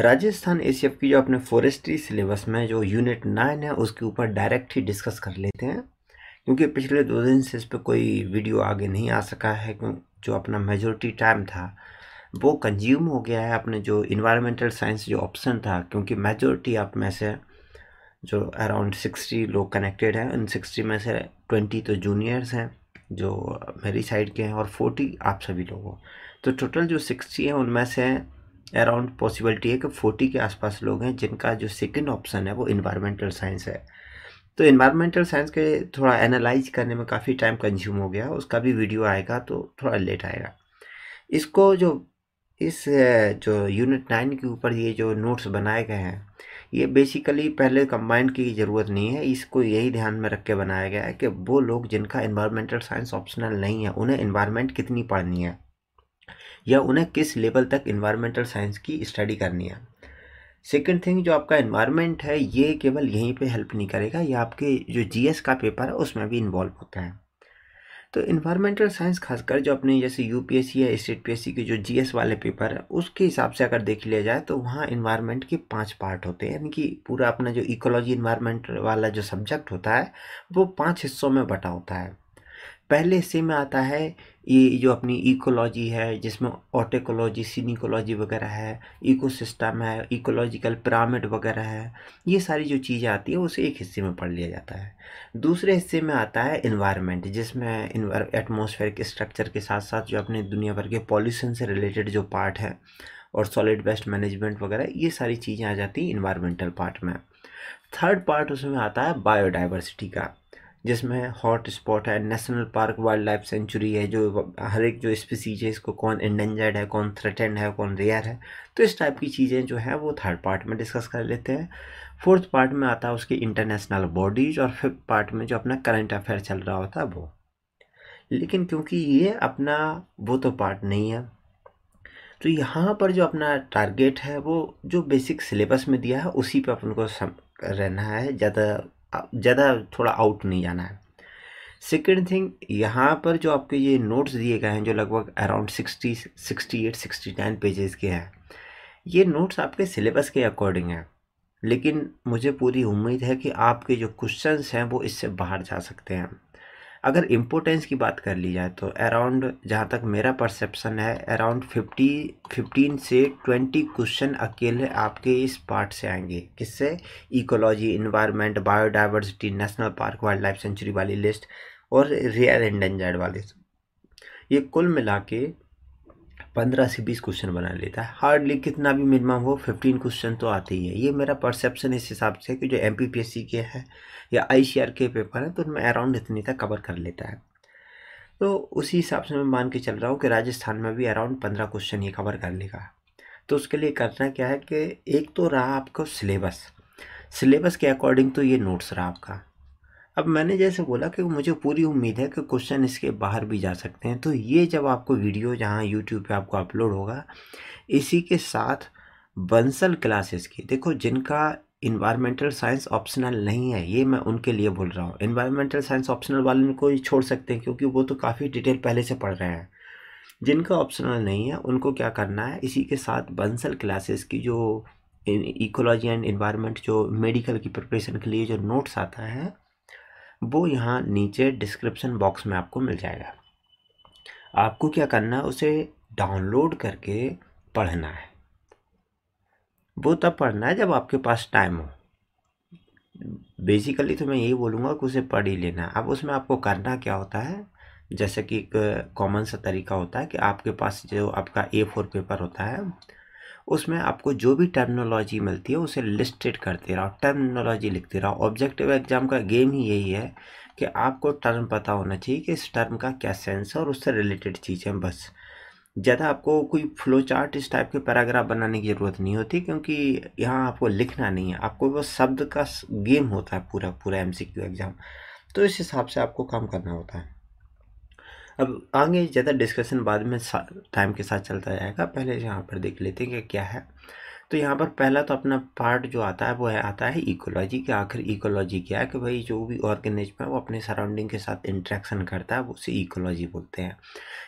राजस्थान ए की जो अपने फॉरेस्ट्री सिलेबस में जो यूनिट नाइन है उसके ऊपर डायरेक्ट ही डिस्कस कर लेते हैं क्योंकि पिछले दो दिन से इस पर कोई वीडियो आगे नहीं आ सका है क्यों जो अपना मेजोरिटी टाइम था वो कंज्यूम हो गया है अपने जो इन्वायरमेंटल साइंस जो ऑप्शन था क्योंकि मेजोरिटी आप में से जो अराउंड सिक्सटी लोग कनेक्टेड हैं उन सिक्सटी में से ट्वेंटी तो जूनियर्स हैं जो मेरी साइड के हैं और फोर्टी आप सभी लोग तो टोटल जो सिक्सटी हैं उनमें से अराउंड पॉसिबिलिटी है कि फोर्टी के आसपास लोग हैं जिनका जो सेकेंड ऑप्शन है वो इन्वायरमेंटल साइंस है तो इन्वायरमेंटल साइंस के थोड़ा एनालाइज करने में काफ़ी टाइम कंज्यूम हो गया उसका भी वीडियो आएगा तो थोड़ा लेट आएगा इसको जो इस जो यूनिट नाइन के ऊपर ये जो नोट्स बनाए गए हैं ये बेसिकली पहले कंबाइंड की ज़रूरत नहीं है इसको यही ध्यान में रख के बनाया गया है कि वो लोग जिनका इन्वायरमेंटल साइंस ऑप्शनल नहीं है उन्हें इन्वायरमेंट कितनी पढ़नी है या उन्हें किस लेवल तक इन्वायरमेंटल साइंस की स्टडी करनी है सेकेंड थिंग जो आपका इन्वायरमेंट है ये केवल यहीं पे हेल्प नहीं करेगा ये आपके जो जीएस का पेपर है उसमें भी इन्वॉल्व होता है तो इन्वायरमेंटल साइंस खासकर जो अपने जैसे यूपीएससी या स्टेट पी के जो जीएस वाले पेपर है उसके हिसाब से अगर देख लिया जाए तो वहाँ इन्वायरमेंट के पांच पार्ट होते हैं यानी कि पूरा अपना जो इकोलॉजी इन्वायरमेंट वाला जो सब्जेक्ट होता है वो पांच हिस्सों में बटा होता है पहले हिस्से में आता है ये जो अपनी इकोलॉजी है जिसमें ऑटेकोलॉजी सीनिकोलॉजी वगैरह है इकोसिस्टम है इकोलॉजिकल पिरामिड वगैरह है ये सारी जो चीज़ें आती है उसे एक हिस्से में पढ़ लिया जाता है दूसरे हिस्से में आता है इन्वायरमेंट जिसमें एटमोसफेयर स्ट्रक्चर के साथ साथ जो अपने दुनिया भर के पॉल्यूशन से रिलेटेड जो पार्ट है और सॉलिड वेस्ट मैनेजमेंट वगैरह ये सारी चीज़ें आ जाती हैं इन्वायरमेंटल पार्ट में थर्ड पार्ट उसमें आता है बायोडाइवर्सिटी का जिसमें हॉट स्पॉट है national park wildlife sanctuary है जो हर एक जो स्पीसीज है इसको कौन इंडेंजर्ड है कौन थ्रेटेंड है कौन रेयर है तो इस टाइप की चीज़ें जो हैं वो थर्ड पार्ट में डिस्कस कर लेते हैं फोर्थ पार्ट में आता है उसकी इंटरनेशनल बॉडीज़ और फिफ्थ पार्ट में जो अपना करंट अफेयर चल रहा होता है वो लेकिन क्योंकि ये अपना वो तो पार्ट नहीं है तो यहाँ पर जो अपना टारगेट है वो जो बेसिक सिलेबस में दिया है उसी पर अपन को रहना है ज़्यादा ज़्यादा थोड़ा आउट नहीं जाना है सेकेंड थिंग यहाँ पर जो आपके ये नोट्स दिए गए हैं जो लगभग around sixty sixty eight sixty nine pages के हैं ये नोट्स आपके सिलेबस के अकॉर्डिंग हैं लेकिन मुझे पूरी उम्मीद है कि आपके जो क्वेश्चंस हैं वो इससे बाहर जा सकते हैं अगर इम्पोर्टेंस की बात कर ली जाए तो अराउंड जहाँ तक मेरा परसेप्शन है अराउंड फिफ्टी फिफ्टीन से ट्वेंटी क्वेश्चन अकेले आपके इस पार्ट से आएंगे किससे ecology environment biodiversity national park wildlife sanctuary वाली लिस्ट और रियल एंड वाले ये कुल मिला के पंद्रह से बीस क्वेश्चन बना लेता है हार्डली कितना भी मिनिमम हो फिफ्टीन क्वेश्चन तो आते ही है ये मेरा परसेप्शन इस हिसाब से कि जो एम के है या आई के पेपर हैं तो उनमें अराउंड इतनी तक कवर कर लेता है तो उसी हिसाब से मैं मान के चल रहा हूँ कि राजस्थान में भी अराउंड पंद्रह क्वेश्चन ये कवर कर लेगा तो उसके लिए करना क्या है कि एक तो रहा आपको सिलेबस सिलेबस के अकॉर्डिंग तो ये नोट्स रहा आपका अब मैंने जैसे बोला कि मुझे पूरी उम्मीद है कि क्वेश्चन इसके बाहर भी जा सकते हैं तो ये जब आपको वीडियो जहाँ यूट्यूब पे आपको अपलोड होगा इसी के साथ बंसल क्लासेस की देखो जिनका इन्वायरमेंटल साइंस ऑप्शनल नहीं है ये मैं उनके लिए बोल रहा हूँ इन्वायरमेंटल साइंस ऑप्शनल वाले को ही छोड़ सकते हैं क्योंकि वो तो काफ़ी डिटेल पहले से पढ़ रहे हैं जिनका ऑप्शनल नहीं है उनको क्या करना है इसी के साथ बंसल क्लासेस की जो इकोलॉजी एंड इन्वायरमेंट जो मेडिकल की प्रिपरेशन के लिए जो नोट्स आता है वो यहाँ नीचे डिस्क्रिप्शन बॉक्स में आपको मिल जाएगा आपको क्या करना है उसे डाउनलोड करके पढ़ना है वो तब पढ़ना है जब आपके पास टाइम हो बेसिकली तो मैं यही बोलूँगा कि उसे पढ़ ही लेना अब उसमें आपको करना क्या होता है जैसे कि एक कॉमन सा तरीका होता है कि आपके पास जो आपका ए फोर पेपर होता है उसमें आपको जो भी टर्मिनोलॉजी मिलती है उसे लिस्टेड करते रहो टर्मिनोलॉजी लिखते रहो ऑब्जेक्टिव एग्जाम का गेम ही यही है कि आपको टर्म पता होना चाहिए कि इस टर्म का क्या सेंस है और उससे रिलेटेड चीज़ें बस ज़्यादा आपको कोई फ्लो चार्ट इस टाइप के पैराग्राफ बनाने की ज़रूरत नहीं होती क्योंकि यहाँ आपको लिखना नहीं है आपको वो शब्द का गेम होता है पूरा पूरा एमसीक्यू एग्ज़ाम तो इस हिसाब से आपको काम करना होता है अब आगे ज़्यादा डिस्कशन बाद में टाइम के साथ चलता जाएगा पहले यहाँ पर देख लेते हैं कि क्या है तो यहाँ पर पहला तो अपना पार्ट जो आता है वो है आता है इकोलॉजी के आखिर इकोलॉजी क्या है कि भाई जो भी ऑर्गेनिज्म है वो अपने सराउंडिंग के साथ इंट्रैक्शन करता है वो उसे इकोलॉजी बोलते हैं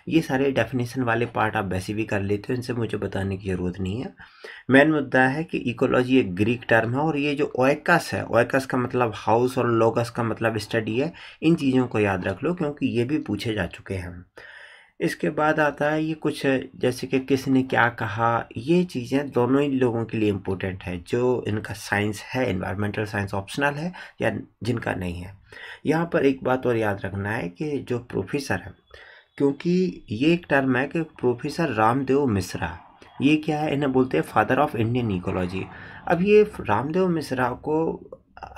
ये सारे डेफिनेशन वाले पार्ट आप वैसे भी कर लेते हो इनसे मुझे बताने की ज़रूरत नहीं है मेन मुद्दा है कि इकोलॉजी एक ग्रीक टर्म है और ये जो ओकस है ओकस का मतलब हाउस और लोकस का मतलब स्टडी है इन चीज़ों को याद रख लो क्योंकि ये भी पूछे जा चुके हैं इसके बाद आता है ये कुछ जैसे कि किसने क्या कहा ये चीज़ें दोनों ही लोगों के लिए इम्पोर्टेंट है जो इनका साइंस है इन्वायरमेंटल साइंस ऑप्शनल है या जिनका नहीं है यहाँ पर एक बात और याद रखना है कि जो प्रोफेसर है क्योंकि ये एक टर्म है कि प्रोफेसर रामदेव मिश्रा ये क्या है इन्हें बोलते हैं फादर ऑफ इंडियन इकोलॉजी अब ये रामदेव मिश्रा को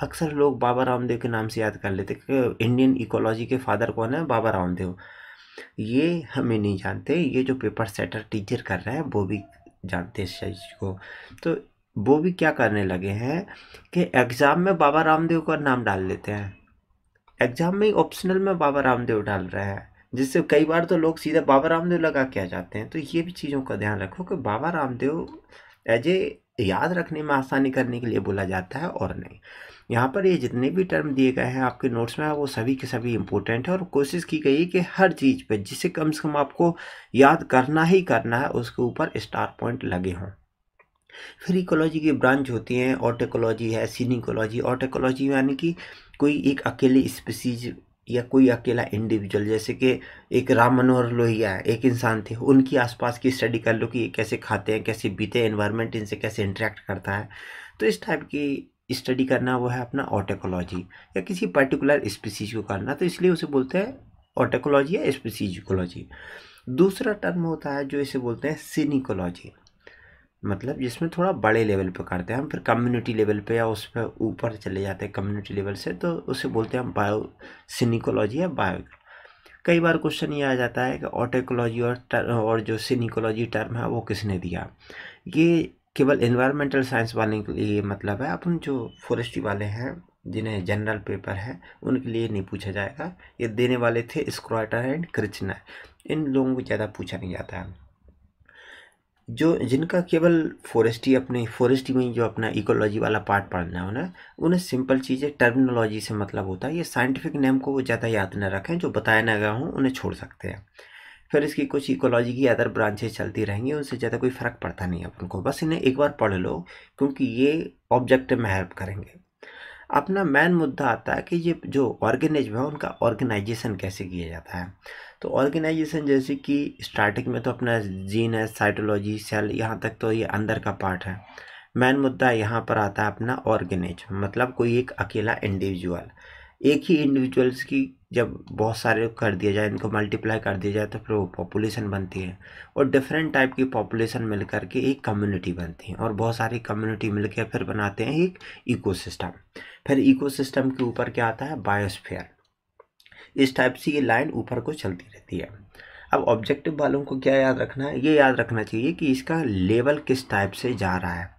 अक्सर लोग बाबा रामदेव के नाम से याद कर लेते कि इंडियन इकोलॉजी के फादर कौन है बाबा रामदेव ये हमें नहीं जानते ये जो पेपर सेटर टीचर कर रहा है वो भी जानते इस चीज़ को तो वो भी क्या करने लगे हैं कि एग्ज़ाम में बाबा रामदेव का नाम डाल लेते हैं एग्ज़ाम में ऑप्शनल में बाबा रामदेव डाल रहे हैं जिससे कई बार तो लोग सीधे बाबा रामदेव लगा के आ जाते हैं तो ये भी चीज़ों का ध्यान रखो कि बाबा रामदेव एज ए याद रखने में आसानी करने के लिए बोला जाता है और नहीं यहाँ पर ये जितने भी टर्म दिए गए हैं आपके नोट्स में वो सभी के सभी इंपॉर्टेंट है और कोशिश की गई है कि हर चीज़ पे जिसे कम से कम आपको याद करना ही करना है उसके ऊपर स्टार पॉइंट लगे हों फिर इकोलॉजी की ब्रांच होती हैं ऑटेकोलॉजी है सीनिकोलॉजी ऑटेकोलॉजी यानी कि कोई एक अकेली स्पीसीज या कोई अकेला इंडिविजुअल जैसे कि एक राम मनोहर लोहिया एक इंसान थे उनकी आसपास की स्टडी कर लो कि ये कैसे खाते हैं कैसे बीते हैं इन्वायरमेंट इनसे कैसे इंटरेक्ट करता है तो इस टाइप की स्टडी करना वो है अपना ऑटेकोलॉजी या किसी पर्टिकुलर स्पीसीज को करना तो इसलिए उसे बोलते हैं ऑटेकोलॉजी या स्पीसीजिकोलॉजी दूसरा टर्म होता है जो इसे बोलते हैं सिनिकोलॉजी मतलब जिसमें थोड़ा बड़े लेवल पर करते हैं हम फिर कम्युनिटी लेवल पे या उस पर ऊपर चले जाते हैं कम्युनिटी लेवल से तो उसे बोलते हैं हम बायो सिनिकोलॉजी या बायो कई बार क्वेश्चन ये आ जाता है कि ऑटेकोलॉजी और और जो सिनिकोलॉजी टर्म है वो किसने दिया ये केवल इन्वायरमेंटल साइंस वाले के लिए मतलब है अपन जो फॉरेस्ट्री वाले हैं जिन्हें जनरल पेपर है उनके लिए नहीं पूछा जाएगा ये देने वाले थे स्क्रॉटर एंड क्रिचना इन लोगों को ज़्यादा पूछा नहीं जाता है जो जिनका केवल फॉरेस्ट्री अपने फॉरेस्ट्री में जो अपना इकोलॉजी वाला पार्ट पढ़ना है उन्हें उन्हें सिंपल चीज़ें टर्मिनोलॉजी से मतलब होता है ये साइंटिफिक नेम को वो ज़्यादा याद न रखें जो बताया ना गया हो उन्हें छोड़ सकते हैं फिर इसकी कुछ इकोलॉजी की अदर ब्रांचेज चलती रहेंगी उससे ज़्यादा कोई फ़र्क पड़ता नहीं है अपन को बस इन्हें एक बार पढ़ लो क्योंकि ये ऑब्जेक्टिव में हेल्प करेंगे अपना मेन मुद्दा आता है कि ये जो ऑर्गेनिज्म है उनका ऑर्गेनाइजेशन कैसे किया जाता है तो ऑर्गेनाइजेशन जैसे कि स्टार्टिंग में तो अपना जीन है साइटोलॉजी सेल यहाँ तक तो ये अंदर का पार्ट है मेन मुद्दा यहाँ पर आता है अपना ऑर्गेनिज्म मतलब कोई एक अकेला इंडिविजुअल एक ही इंडिविजुअल्स की जब बहुत सारे कर दिया जाए इनको मल्टीप्लाई कर दिया जाए तो फिर वो पॉपुलेशन बनती है और डिफरेंट टाइप की पॉपुलेशन मिल करके एक कम्युनिटी बनती है और बहुत सारी कम्युनिटी मिल फिर बनाते हैं एक इकोसिस्टम फिर इकोसिस्टम के ऊपर क्या आता है बायोस्फेयर इस टाइप से ये लाइन ऊपर को चलती रहती है अब ऑब्जेक्टिव वालों को क्या याद रखना है ये याद रखना चाहिए कि इसका लेवल किस टाइप से जा रहा है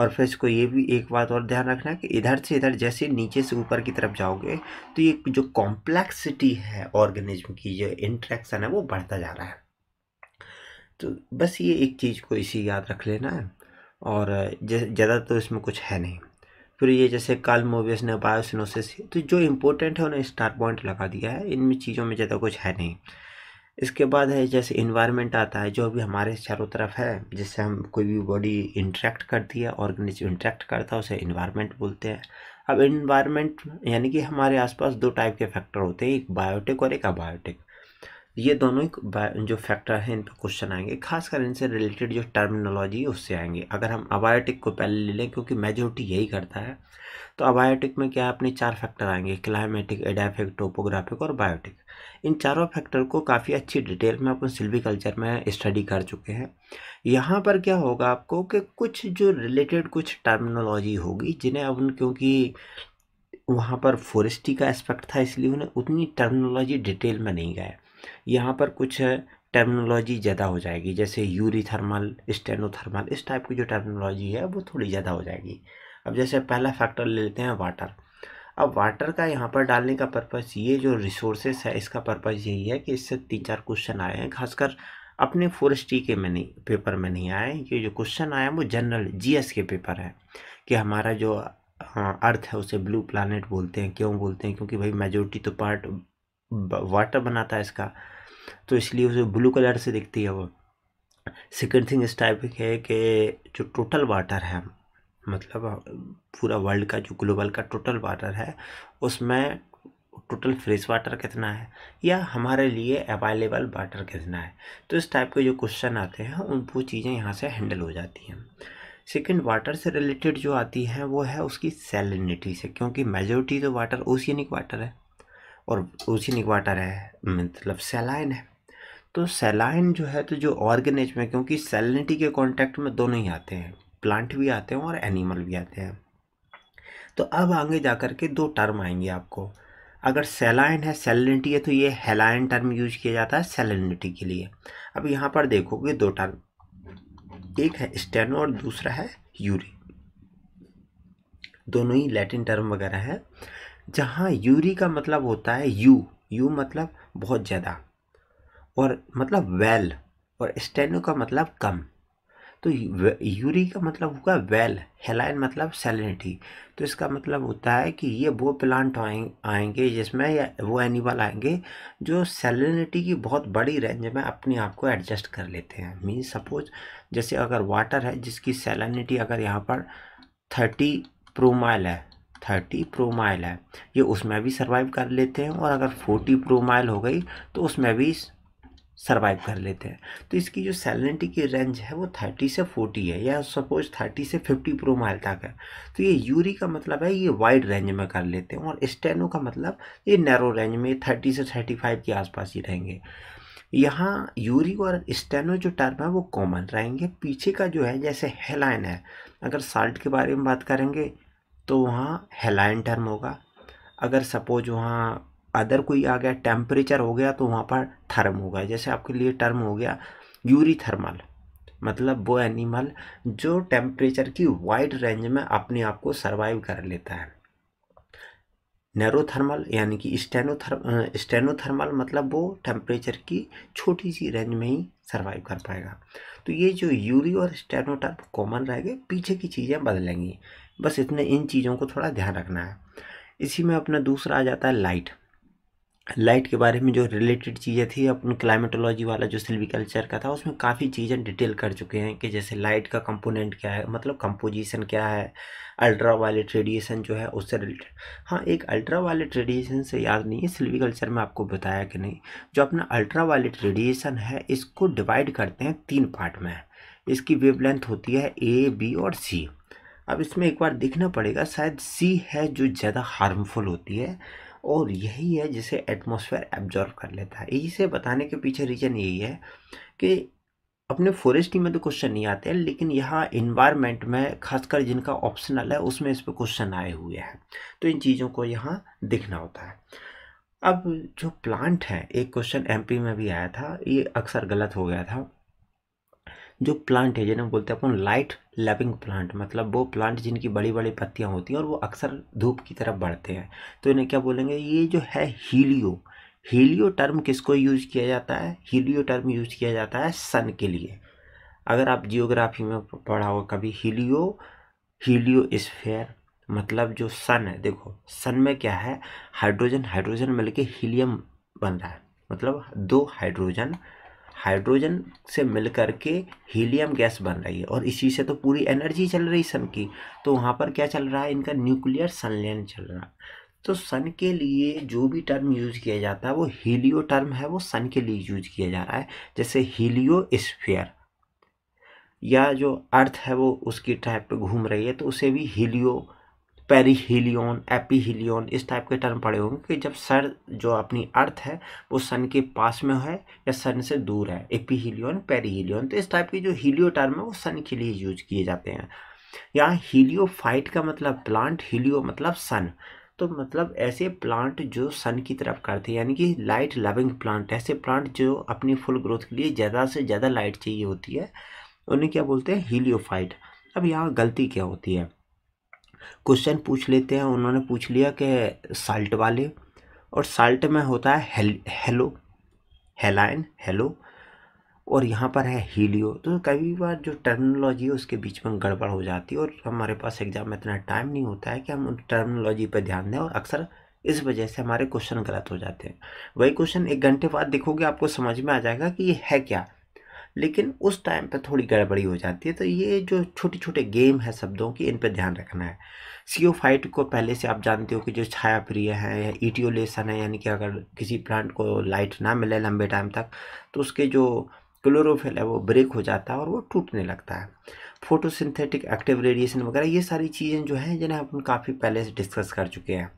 और फिर इसको ये भी एक बात और ध्यान रखना है कि इधर से इधर जैसे नीचे से ऊपर की तरफ जाओगे तो ये जो कॉम्प्लेक्सिटी है ऑर्गेनिज्म की जो इंट्रैक्शन है वो बढ़ता जा रहा है तो बस ये एक चीज़ को इसी याद रख लेना है और ज़्यादा तो इसमें कुछ है नहीं फिर ये जैसे कल मोवियस ने बायोसिनोसिस तो जो इम्पोर्टेंट है उन्हें स्टार पॉइंट लगा दिया है इनमें चीज़ों में ज़्यादा कुछ है नहीं इसके बाद है जैसे इन्वायरमेंट आता है जो भी हमारे चारों तरफ है जिससे हम कोई भी बॉडी इंट्रैक्ट करती है ऑर्गेनिज्म इंट्रैक्ट करता है उसे इन्वायरमेंट बोलते हैं अब इन्वायरमेंट यानी कि हमारे आसपास दो टाइप के फैक्टर होते हैं एक बायोटिक और एक अबायोटिक ये दोनों जो फैक्टर हैं इन पर क्वेश्चन आएंगे खासकर इनसे रिलेटेड जो टर्मिनोलॉजी उससे आएंगे अगर हम अबायोटिक को पहले ले लें क्योंकि मेजोरिटी यही करता है तो अबायोटिक में क्या अपने चार फैक्टर आएंगे क्लाइमेटिक एडाफिक टोपोग्राफिक और बायोटिक इन चारों फैक्टर को काफ़ी अच्छी डिटेल में अपन सिल्वी कल्चर में स्टडी कर चुके हैं यहाँ पर क्या होगा आपको कि कुछ जो रिलेटेड कुछ टर्मिनोलॉजी होगी जिन्हें अब क्योंकि वहाँ पर फॉरेस्टी का एस्पेक्ट था इसलिए उन्हें उतनी टर्मिनोलॉजी डिटेल में नहीं गए यहाँ पर कुछ टर्मिनोलॉजी ज़्यादा हो जाएगी जैसे यूरीथर्मल स्टेनोथर्मल इस टाइप की जो टर्मिनोलॉजी है वो थोड़ी ज़्यादा हो जाएगी अब जैसे पहला फैक्टर ले लेते हैं वाटर अब वाटर का यहाँ पर डालने का पर्पस ये जो रिसोर्सेस है इसका पर्पस यही है कि इससे तीन चार क्वेश्चन आए हैं खासकर अपने फोरेस्टी के में नहीं पेपर में नहीं आए ये जो क्वेश्चन आए हैं वो जनरल जीएस के पेपर हैं कि हमारा जो अर्थ है उसे ब्लू प्लानट बोलते हैं क्यों बोलते हैं क्योंकि भाई मेजोरिटी तो पार्ट वाटर बनाता है इसका तो इसलिए उसे ब्लू कलर से दिखती है वो सेकेंड थिंग इस टाइप है कि जो टोटल वाटर है मतलब पूरा वर्ल्ड का जो ग्लोबल का टोटल वाटर है उसमें टोटल फ्रेश वाटर कितना है या हमारे लिए अवेलेबल वाटर कितना है तो इस टाइप के जो क्वेश्चन आते हैं उन वो चीज़ें यहाँ से हैंडल हो जाती हैं सेकेंड वाटर से रिलेटेड जो आती है वो है उसकी सेलिनिटी से क्योंकि मेजोरिटी तो वाटर ओशियनिक वाटर है और उसी वाटर है मतलब सेलाइन है तो सेलाइन जो है तो जो ऑर्गेनिज में क्योंकि सेलिनिटी के कांटेक्ट में दोनों ही आते हैं प्लांट भी आते हैं और एनिमल भी आते हैं तो अब आगे जा कर के दो टर्म आएंगे आपको अगर सेलाइन है सेलिनिटी है तो ये हेलाइन टर्म यूज किया जाता है सेलिनिटी के लिए अब यहाँ पर देखोगे दो टर्म एक है स्टेनो और दूसरा है यूरी दोनों ही लैटिन टर्म वगैरह हैं जहाँ यूरी का मतलब होता है यू यू मतलब बहुत ज़्यादा और मतलब वेल और स्टेनो का मतलब कम तो यूरी का मतलब हुआ वेल हेलाइन मतलब सेलिनिटी तो इसका मतलब होता है कि ये वो प्लांट आएंगे जिसमें या वो एनिमल आएंगे जो सेलिनिटी की बहुत बड़ी रेंज में अपने आप को एडजस्ट कर लेते हैं मीन सपोज जैसे अगर वाटर है जिसकी सेलिनिटी अगर यहाँ पर थर्टी प्रोमाइल है थर्टी प्रो माइल है ये उसमें भी सर्वाइव कर लेते हैं और अगर फोर्टी प्रो माइल हो गई तो उसमें भी सर्वाइव कर लेते हैं तो इसकी जो सैलेंटी की रेंज है वो थर्टी से फोर्टी है या सपोज थर्टी से फिफ्टी प्रो माइल तक है तो ये यूरी का मतलब है ये वाइड रेंज में कर लेते हैं और स्टेनो का मतलब ये नैरो रेंज में थर्टी से थर्टी फाइव के आसपास ही रहेंगे यहाँ यूरी और स्टेनो जो टर्म है वो कॉमन रहेंगे पीछे का जो है जैसे हेलाइन है अगर साल्ट के बारे में बात करेंगे तो वहाँ हेलाइन टर्म होगा अगर सपोज वहाँ अदर कोई आ गया टेम्परेचर हो गया तो वहाँ पर थर्म होगा जैसे आपके लिए टर्म हो गया यूरीथर्मल मतलब वो एनिमल जो टेम्परेचर की वाइड रेंज में अपने आप को सर्वाइव कर लेता है नैरोथर्मल यानी कि स्टेनोथर्म स्टेनोथर्मल मतलब वो टेम्परेचर की छोटी सी रेंज में ही सर्वाइव कर पाएगा तो ये जो यूरी और स्टेनोटर्म कॉमन रहेंगे पीछे की चीज़ें बदलेंगी बस इतने इन चीज़ों को थोड़ा ध्यान रखना है इसी में अपना दूसरा आ जाता है लाइट लाइट के बारे में जो रिलेटेड चीज़ें थी अपन क्लाइमेटोलॉजी वाला जो सिल्विकल्चर का था उसमें काफ़ी चीज़ें डिटेल कर चुके हैं कि जैसे लाइट का कंपोनेंट क्या है मतलब कंपोजिशन क्या है अल्ट्रा वायलेट रेडिएशन जो है उससे रिलेटेड हाँ एक अल्ट्रा वायलेट रेडिएशन से याद नहीं है सिल्विकल्चर में आपको बताया कि नहीं जो अपना अल्ट्रा वायलेट रेडिएशन है इसको डिवाइड करते हैं तीन पार्ट में इसकी वेवलेंथ होती है ए बी और सी अब इसमें एक बार देखना पड़ेगा शायद सी है जो ज़्यादा हार्मफुल होती है और यही है जिसे एटमॉस्फेयर एब्जॉर्व कर लेता है इसे बताने के पीछे रीज़न यही है कि अपने फॉरेस्ट में तो क्वेश्चन नहीं आते हैं लेकिन यहाँ इन्वायरमेंट में खासकर जिनका ऑप्शनल है उसमें इस पर क्वेश्चन आए हुए हैं तो इन चीज़ों को यहाँ देखना होता है अब जो प्लांट है एक क्वेश्चन एमपी में भी आया था ये अक्सर गलत हो गया था जो प्लांट है जिन्हें बोलते हैं अपन लाइट लविंग प्लांट मतलब वो प्लांट जिनकी बड़ी बड़ी पत्तियाँ होती हैं और वो अक्सर धूप की तरफ बढ़ते हैं तो इन्हें क्या बोलेंगे ये जो है हीलियो हीलियो टर्म किसको यूज किया जाता है हीलियो टर्म यूज किया जाता है सन के लिए अगर आप जियोग्राफी में पढ़ा हो कभी हीलियो हीलियो स्फेयर मतलब जो सन है देखो सन में क्या है हाइड्रोजन हाइड्रोजन मिलके हीलियम बन रहा है मतलब दो हाइड्रोजन हाइड्रोजन से मिल करके हीलियम गैस बन रही है और इसी से तो पूरी एनर्जी चल रही सन की तो वहाँ पर क्या चल रहा है इनका न्यूक्लियर सनलैन चल रहा है तो सन के लिए जो भी टर्म यूज किया जाता है वो हीलियो टर्म है वो सन के लिए यूज किया जा रहा है जैसे हीलियो स्फेयर या जो अर्थ है वो उसकी टाइप पर घूम रही है तो उसे भी हीलियो पेरीहीलियन एपीहीलियन इस टाइप के टर्म पड़े होंगे कि जब सर जो अपनी अर्थ है वो सन के पास में है या सन से दूर है एपीहीलियन पेरीहीलियन तो इस टाइप के जो हीलियो टर्म है वो सन के लिए यूज किए जाते हैं यहाँ फाइट का मतलब प्लांट हीलियो मतलब सन तो मतलब ऐसे प्लांट जो सन की तरफ करते हैं यानी कि लाइट लविंग प्लांट ऐसे प्लांट जो अपनी फुल ग्रोथ के लिए ज़्यादा से ज़्यादा लाइट चाहिए होती है उन्हें क्या बोलते हैं हीलियोफाइट अब यहाँ गलती क्या होती है क्वेश्चन पूछ लेते हैं उन्होंने पूछ लिया कि साल्ट वाले और साल्ट में होता है हेल हेलो हेलाइन हेलो और यहाँ पर है हीलियो तो कई बार जो टर्मिनोलॉजी है उसके बीच में गड़बड़ हो जाती है और हमारे पास एग्ज़ाम में इतना टाइम नहीं होता है कि हम उन टर्मिनोलॉजी पर ध्यान दें और अक्सर इस वजह से हमारे क्वेश्चन गलत हो जाते हैं वही क्वेश्चन एक घंटे बाद देखोगे आपको समझ में आ जाएगा कि ये है क्या लेकिन उस टाइम पर थोड़ी गड़बड़ी हो जाती है तो ये जो छोटे छोटे गेम है शब्दों की इन पर ध्यान रखना है सी ओ फाइट को पहले से आप जानते हो कि जो छाया प्रिय है या ईटीओलेसन है यानी कि अगर किसी प्लांट को लाइट ना मिले लंबे टाइम तक तो उसके जो क्लोरोफिल है वो ब्रेक हो जाता है और वो टूटने लगता है फोटोसिंथेटिक एक्टिव रेडिएशन वगैरह ये सारी चीज़ें जो हैं जिन्हें हम काफ़ी पहले से डिस्कस कर चुके हैं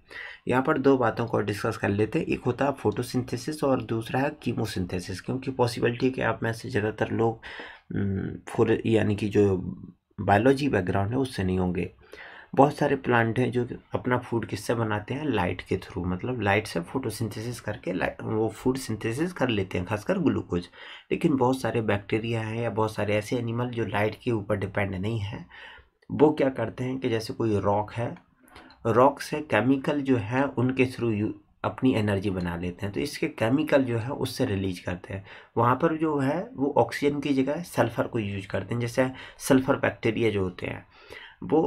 यहाँ पर दो बातों को डिस्कस कर लेते हैं एक होता है फोटोसिंथेसिस और दूसरा है कीमोसिंथेसिस क्योंकि पॉसिबिलिटी है कि आप में से ज़्यादातर लोग फोर यानी कि जो बायोलॉजी बैकग्राउंड है उससे नहीं होंगे बहुत सारे प्लांट हैं जो अपना फूड किससे बनाते हैं लाइट के थ्रू मतलब लाइट से फोटोसिंथेसिस करके वो फूड सिंथेसिस कर लेते हैं खासकर ग्लूकोज लेकिन बहुत सारे बैक्टीरिया हैं या बहुत सारे ऐसे एनिमल जो लाइट के ऊपर डिपेंड नहीं है वो क्या करते हैं कि जैसे कोई रॉक है रॉक से केमिकल जो है उनके थ्रू अपनी एनर्जी बना लेते हैं तो इसके केमिकल जो है उससे रिलीज करते हैं वहाँ पर जो है वो ऑक्सीजन की जगह सल्फ़र को यूज करते हैं जैसे सल्फ़र बैक्टीरिया जो होते हैं वो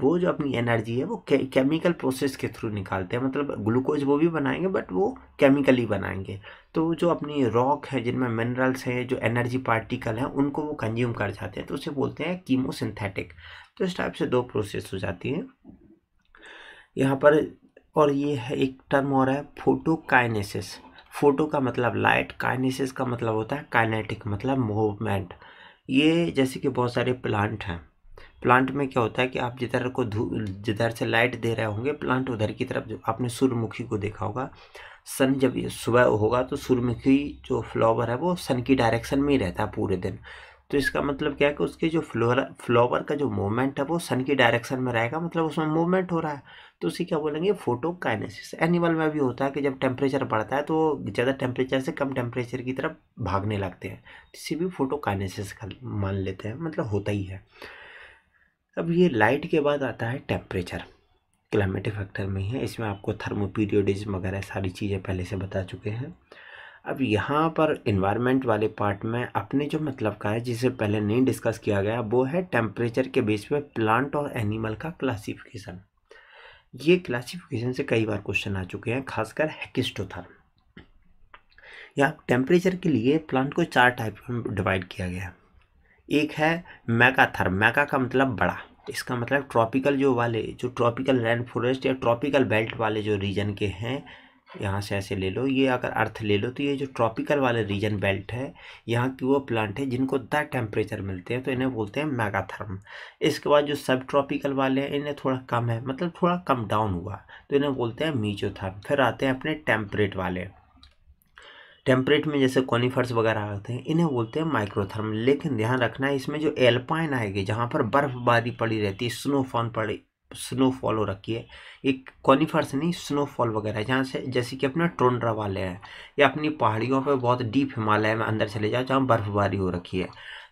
वो जो अपनी एनर्जी है वो केमिकल प्रोसेस के थ्रू निकालते हैं मतलब ग्लूकोज वो भी बनाएंगे बट वो केमिकली बनाएंगे तो जो अपनी रॉक है जिनमें मिनरल्स हैं जो एनर्जी पार्टिकल हैं उनको वो कंज्यूम कर जाते हैं तो उसे बोलते हैं कीमोसिंथेटिक तो इस टाइप से दो प्रोसेस हो जाती हैं यहाँ पर और ये है एक टर्म और है फोटोकाइनेसिस फोटो का मतलब लाइट काइनेसिस का मतलब होता है काइनेटिक मतलब मूवमेंट ये जैसे कि बहुत सारे प्लांट हैं प्लांट में क्या होता है कि आप जिधर को धू जिधर से लाइट दे रहे होंगे प्लांट उधर की तरफ जो आपने सूर्यमुखी को देखा होगा सन जब सुबह होगा तो सूर्यमुखी जो फ्लावर है वो सन की डायरेक्शन में ही रहता है पूरे दिन तो इसका मतलब क्या है कि उसके जो फ्लोर फ्लावर का जो मूवमेंट है वो सन की डायरेक्शन में रहेगा मतलब उसमें मूवमेंट हो रहा है तो उसे क्या बोलेंगे फोटो काइनेसिस एनिमल में भी होता है कि जब टेम्परेचर बढ़ता है तो ज़्यादा टेम्परेचर से कम टेम्परेचर की तरफ भागने लगते हैं इसी भी फोटोकाइनेसिस मान लेते हैं मतलब होता ही है अब ये लाइट के बाद आता है टेम्परेचर क्लाइमेटिक फैक्टर में ही है इसमें आपको थर्मोपीरियोडिज्म वगैरह सारी चीज़ें पहले से बता चुके हैं अब यहाँ पर इन्वायरमेंट वाले पार्ट में अपने जो मतलब का है जिसे पहले नहीं डिस्कस किया गया वो है टेम्परेचर के बेस पे प्लांट और एनिमल का क्लासिफिकेशन ये क्लासिफिकेशन से कई बार क्वेश्चन आ चुके हैं खासकर हैकिस्टोथर्म यहाँ टेम्परेचर के लिए प्लांट को चार टाइप में डिवाइड किया गया है एक है मैकाथर मैका का मतलब बड़ा इसका मतलब ट्रॉपिकल जो वाले जो ट्रॉपिकल रेन फॉरेस्ट या ट्रॉपिकल बेल्ट वाले जो रीजन के हैं यहाँ से ऐसे ले लो ये अगर अर्थ ले लो तो ये जो ट्रॉपिकल वाले रीजन बेल्ट है यहाँ की वो प्लांट है जिनको द टेम्परेचर मिलते हैं तो इन्हें बोलते हैं मैगाथर्म इसके बाद जो सब ट्रॉपिकल वाले हैं इन्हें थोड़ा कम है मतलब थोड़ा कम डाउन हुआ तो इन्हें बोलते हैं मीजोथर्म फिर आते हैं अपने टेम्परेट वाले टेम्परेट में जैसे कॉनीफर्स वगैरह आते हैं इन्हें बोलते हैं माइक्रोथर्म लेकिन ध्यान रखना है इसमें जो एल्पाइन आएगी जहाँ पर बर्फबारी पड़ी रहती है स्नोफॉल पड़ी स्नोफॉल हो रखी है एक कॉनीफर्स नहीं स्नोफॉल वगैरह जहाँ से जैसे कि अपना टोंड्रा वाले हैं या अपनी पहाड़ियों पर बहुत डीप हिमालय में अंदर चले जाओ जहाँ बर्फबारी हो रखी है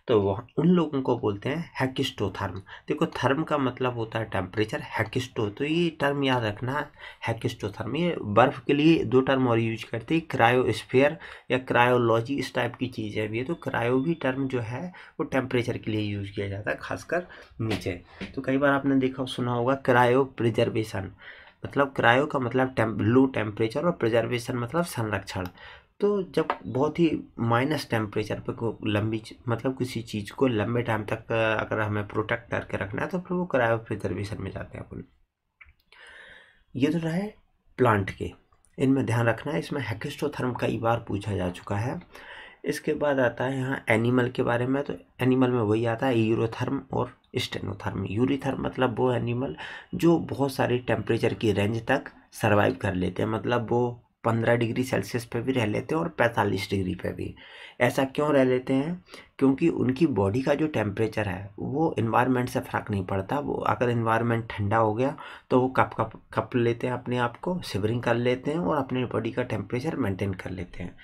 तो वह उन लोगों को बोलते हैं हैकिस्टोथर्म देखो थर्म का मतलब होता है टेम्परेचर हैकिस्टो तो ये टर्म याद रखना हैकिस्टोथर्म ये बर्फ़ के लिए दो टर्म और यूज करते हैं क्रायोस्फेयर या क्रायोलॉजी इस टाइप की चीज़ है ये तो क्रायो भी टर्म जो है वो टेम्परेचर के लिए यूज किया जाता है खासकर नीचे तो कई बार आपने देखा सुना होगा क्रायो प्रिजर्वेशन मतलब क्रायो का मतलब टेम, लो टेम्परेचर और प्रिजर्वेशन मतलब संरक्षण तो जब बहुत ही माइनस टेम्परेचर पर लंबी मतलब किसी चीज़ को लंबे टाइम तक अगर हमें प्रोटेक्ट करके रखना है तो फिर वो क्रायो प्रिजर्वेशन में जाते हैं अपन ये तो रहे प्लांट के इनमें ध्यान रखना है इसमें हैकेस्टोथर्म कई बार पूछा जा चुका है इसके बाद आता है यहाँ एनिमल के बारे में तो एनिमल में वही आता है यूरोथर्म और स्टेनोथर्म यूरीथर्म मतलब वो एनिमल जो बहुत सारे टेम्परेचर की रेंज तक सर्वाइव कर लेते हैं मतलब वो पंद्रह डिग्री सेल्सियस पे भी रह लेते हैं और पैंतालीस डिग्री पे भी ऐसा क्यों रह लेते हैं क्योंकि उनकी बॉडी का जो टेम्परेचर है वो इन्वायरमेंट से फ़र्क नहीं पड़ता वो अगर इन्वायरमेंट ठंडा हो गया तो वो कप कप कप लेते हैं अपने आप को सिवरिंग कर लेते हैं और अपने बॉडी का टेम्परेचर मेंटेन कर लेते हैं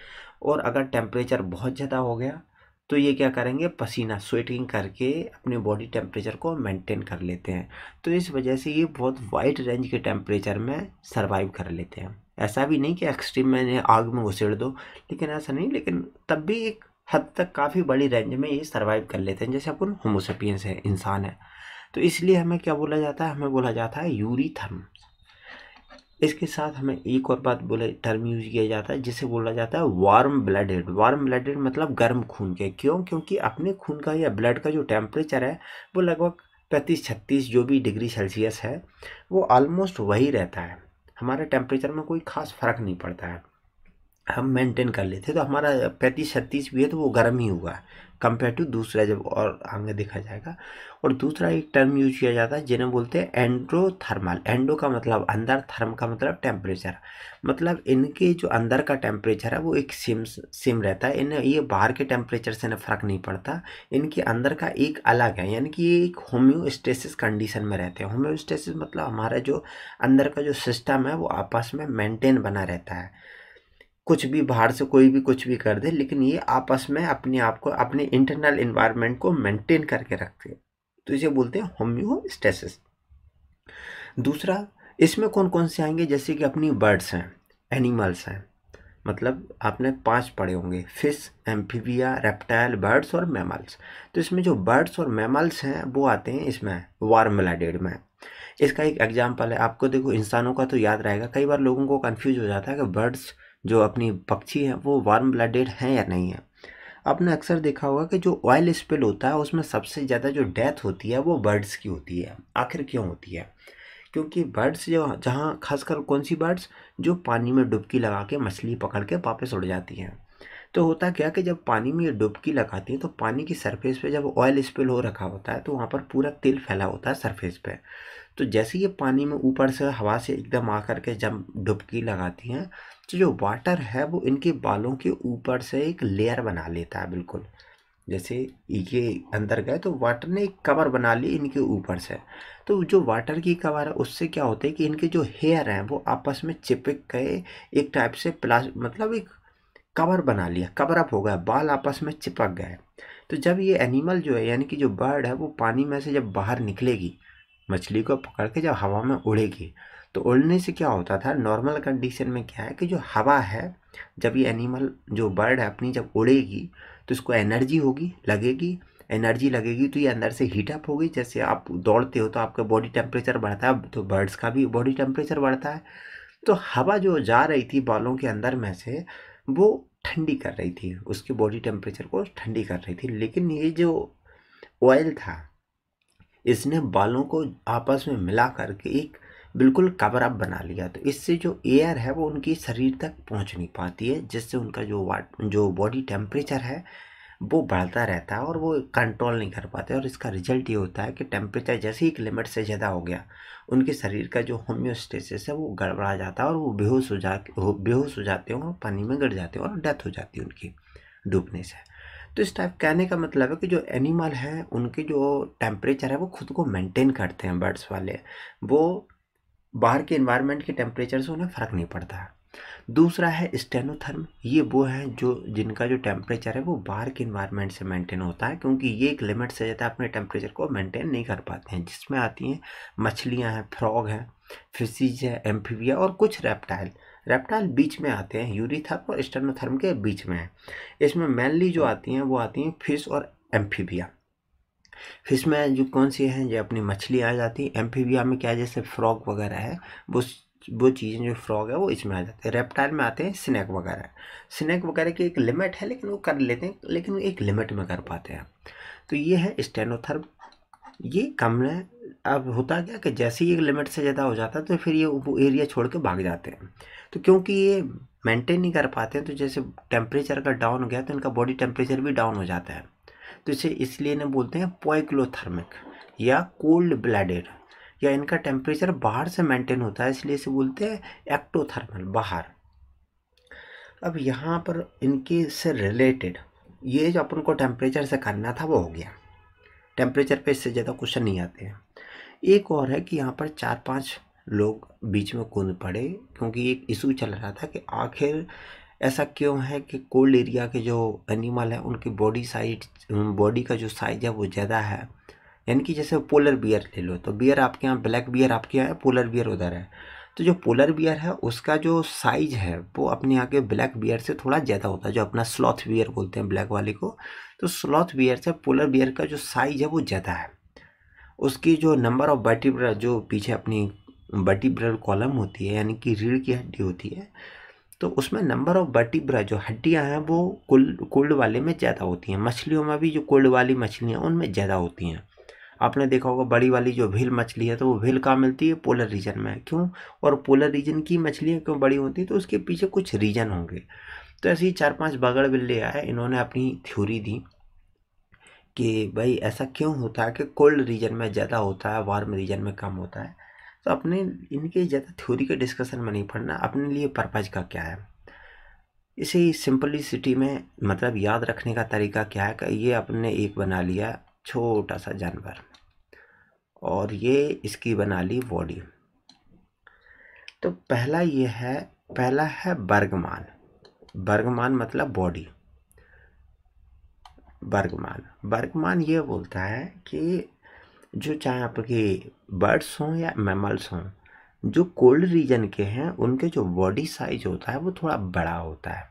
और अगर टेम्परेचर बहुत ज़्यादा हो गया तो ये क्या करेंगे पसीना स्वेटिंग करके अपने बॉडी टेम्परेचर को मेंटेन कर लेते हैं तो इस वजह से ये बहुत वाइड रेंज के टेम्परेचर में सर्वाइव कर लेते हैं ऐसा भी नहीं कि एक्सट्रीम में आग में घुसेड़ दो लेकिन ऐसा नहीं लेकिन तब भी एक हद तक काफ़ी बड़ी रेंज में ये सर्वाइव कर लेते हैं जैसे अपन होमोसपियंस है इंसान है तो इसलिए हमें क्या बोला जाता है हमें बोला जाता है यूरीथर्म इसके साथ हमें एक और बात बोले टर्म यूज किया जाता है जिसे बोला जाता है वार्म ब्लडेड वार्म ब्लडेड मतलब गर्म खून के क्यों क्योंकि अपने खून का या ब्लड का जो टेम्परेचर है वो लगभग पैंतीस छत्तीस जो भी डिग्री सेल्सियस है वो ऑलमोस्ट वही रहता है हमारे टेम्परेचर में कोई खास फ़र्क नहीं पड़ता है हम मेंटेन कर लेते तो हमारा पैंतीस छत्तीस भी है तो वो गर्म ही हुआ कंपेयर टू दूसरा जब और आगे देखा जाएगा और दूसरा एक टर्म यूज किया जाता है जिन्हें बोलते हैं एंड्रोथर्मल एंडो का मतलब अंदर थर्म का मतलब टेम्परेचर मतलब इनके जो अंदर का टेम्परेचर है वो एक सेम सेम रहता है इन्हें ये बाहर के टेम्परेचर से इन्हें फ़र्क नहीं पड़ता इनके अंदर का एक अलग है यानी कि ये एक होम्योस्टेसिस कंडीशन में रहते हैं होम्योस्टेसिस मतलब हमारा जो अंदर का जो सिस्टम है वो आपस में मेनटेन बना रहता है कुछ भी बाहर से कोई भी कुछ भी कर दे लेकिन ये आपस में अपने आप को अपने इंटरनल इन्वायरमेंट को मेंटेन करके रखते हैं तो इसे बोलते हैं होम्योस्टेसिस दूसरा इसमें कौन कौन से आएंगे जैसे कि अपनी बर्ड्स हैं एनिमल्स हैं मतलब आपने पांच पढ़े होंगे फिश एम्फीबिया रेप्टाइल बर्ड्स और मैमल्स तो इसमें जो बर्ड्स और मैमल्स हैं वो आते हैं इसमें वार्मलाडेड में इसका एक एग्जाम्पल है आपको देखो इंसानों का तो याद रहेगा कई बार लोगों को कन्फ्यूज हो जाता है कि बर्ड्स जो अपनी पक्षी हैं वो वार्म ब्लडेड हैं या नहीं है आपने अक्सर देखा होगा कि जो ऑयल स्पिल होता है उसमें सबसे ज़्यादा जो डेथ होती है वो बर्ड्स की होती है आखिर क्यों होती है क्योंकि बर्ड्स जो जहाँ खासकर कौन सी बर्ड्स जो पानी में डुबकी लगा के मछली पकड़ के वापस उड़ जाती हैं तो होता क्या कि जब पानी में ये डुबकी लगाती हैं तो पानी की सरफेस पे जब ऑयल स्पिल हो रखा होता है तो वहाँ पर पूरा तेल फैला होता है सरफेस पे तो जैसे ये पानी में ऊपर से हवा से एकदम आ के जब डुबकी लगाती हैं तो जो वाटर है वो इनके बालों के ऊपर से एक लेयर बना लेता है बिल्कुल जैसे ये अंदर गए तो वाटर ने एक कवर बना ली इनके ऊपर से तो जो वाटर की कवर है उससे क्या होता है कि इनके जो हेयर हैं वो आपस में चिपक गए एक टाइप से प्लास मतलब एक कवर बना लिया कवर अप हो गया बाल आपस में चिपक गए तो जब ये एनिमल जो है यानी कि जो बर्ड है वो पानी में से जब बाहर निकलेगी मछली को पकड़ के जब हवा में उड़ेगी तो उड़ने से क्या होता था नॉर्मल कंडीशन में क्या है कि जो हवा है जब ये एनिमल जो बर्ड है अपनी जब उड़ेगी तो इसको एनर्जी होगी लगेगी एनर्जी लगेगी तो ये अंदर से हीट अप होगी जैसे आप दौड़ते हो तो आपका बॉडी टेम्परेचर बढ़ता है तो बर्ड्स का भी बॉडी टेम्परेचर बढ़ता है तो हवा जो जा रही थी बालों के अंदर में से वो ठंडी कर रही थी उसके बॉडी टेम्परेचर को ठंडी कर रही थी लेकिन ये जो ऑयल था इसने बालों को आपस में मिला करके एक बिल्कुल कवर अप बना लिया तो इससे जो एयर है वो उनकी शरीर तक पहुंच नहीं पाती है जिससे उनका जो वाट जो बॉडी टेम्परेचर है वो बढ़ता रहता है और वो कंट्रोल नहीं कर पाते और इसका रिजल्ट ये होता है कि टेम्परेचर जैसे ही एक लिमिट से ज़्यादा हो गया उनके शरीर का जो होम्योस्टेसिस है वो गड़बड़ा जाता है और वो बेहोश हो जा बेहोश हो जाते हैं और पानी में गिर जाते हैं और डेथ हो जाती है उनकी डूबने से तो इस टाइप कहने का मतलब है कि जो एनिमल हैं उनके जो टेम्परेचर है वो खुद को मेंटेन करते हैं बर्ड्स वाले वो बाहर के इन्वायरमेंट के टेम्परेचर से उन्हें फ़र्क नहीं पड़ता है दूसरा है स्टेनोथर्म ये वो हैं जो जिनका जो टेम्परेचर है वो बाहर के इन्वायरमेंट से मेंटेन होता है क्योंकि ये एक लिमिट से है अपने टेम्परेचर को मेंटेन नहीं कर पाते हैं जिसमें आती हैं मछलियाँ हैं फ्रॉग हैं फिशीज है एम्फीविया और कुछ रेप्टाइल रेप्टाइल बीच में आते हैं यूरीथर्म और स्टेनोथर्म के बीच में इसमें मेनली जो आती हैं वो आती हैं फिश और एम्फीविया फिश में जो कौन सी हैं जो अपनी मछली आ जाती है एम्फीबिया में क्या जैसे फ्रॉग वगैरह है वो वो चीज़ें जो फ्रॉग है वो इसमें आ जाते हैं रेप्टाइल में आते हैं स्नैक वगैरह स्नैक वगैरह की एक लिमिट है लेकिन वो कर लेते हैं लेकिन वो एक लिमिट में कर पाते हैं तो ये है स्टेनोथर्म ये कम है अब होता क्या कि जैसे ही एक लिमिट से ज़्यादा हो जाता है तो फिर ये वो एरिया छोड़ के भाग जाते हैं तो क्योंकि ये मेंटेन नहीं कर पाते हैं तो जैसे टेम्परेचर का डाउन हो गया तो इनका बॉडी टेम्परेचर भी डाउन हो जाता है तो इसे इसलिए इन्हें बोलते हैं पोइक्लोथर्मिक या कोल्ड ब्लडेड या इनका टेम्परेचर बाहर से मेंटेन होता है इसलिए इसे बोलते हैं एक्टोथर्मल बाहर अब यहाँ पर इनके से रिलेटेड ये जो अपन को टेम्परेचर से करना था वो हो गया टेम्परेचर पे इससे ज़्यादा क्वेश्चन नहीं आते हैं एक और है कि यहाँ पर चार पांच लोग बीच में कूद पड़े क्योंकि एक इशू चल रहा था कि आखिर ऐसा क्यों है कि कोल्ड एरिया के जो एनिमल है उनकी बॉडी साइज बॉडी का जो साइज है वो ज़्यादा है यानी कि जैसे पोलर बियर ले लो तो बियर आपके यहाँ ब्लैक बियर आपके यहाँ है पोलर बियर उधर है तो जो पोलर बियर है उसका जो साइज है वो अपने यहाँ के ब्लैक बियर से थोड़ा ज़्यादा होता है जो अपना स्लॉथ बियर बोलते हैं ब्लैक वाले को तो स्लॉथ बियर से पोलर बियर का जो साइज है वो ज़्यादा है उसकी जो नंबर ऑफ बर्टिब्रल जो पीछे अपनी बर्टिब्रल कॉलम होती है यानी कि रीढ़ की हड्डी होती है तो उसमें नंबर ऑफ बर्टिब्रा जो हड्डियां हैं वो कोल्ड कोल्ड वाले में ज़्यादा होती हैं मछलियों में भी जो कोल्ड वाली मछलियाँ उनमें ज़्यादा होती हैं आपने देखा होगा बड़ी वाली जो भील मछली है तो वो भील कहाँ मिलती है पोलर रीजन में क्यों और पोलर रीजन की मछलियाँ क्यों बड़ी होती हैं तो उसके पीछे कुछ रीजन होंगे तो ऐसे ही चार पाँच बगड़ बिल्ले आए इन्होंने अपनी थ्योरी दी कि भाई ऐसा क्यों होता है कि कोल्ड रीजन में ज़्यादा होता है वार्म रीजन में कम होता है तो अपने इनके ज़्यादा थ्योरी के डिस्कशन में नहीं पढ़ना अपने लिए पर्पज़ का क्या है इसे सिंपलिसिटी में मतलब याद रखने का तरीका क्या है कि ये अपने एक बना लिया छोटा सा जानवर और ये इसकी बना ली बॉडी तो पहला ये है पहला है बर्गमान बर्गमान मतलब बॉडी बर्गमान बर्गमान ये बोलता है कि जो चाहे आपके बर्ड्स हों या मैमल्स हों जो कोल्ड रीजन के हैं उनके जो बॉडी साइज होता है वो थोड़ा बड़ा होता है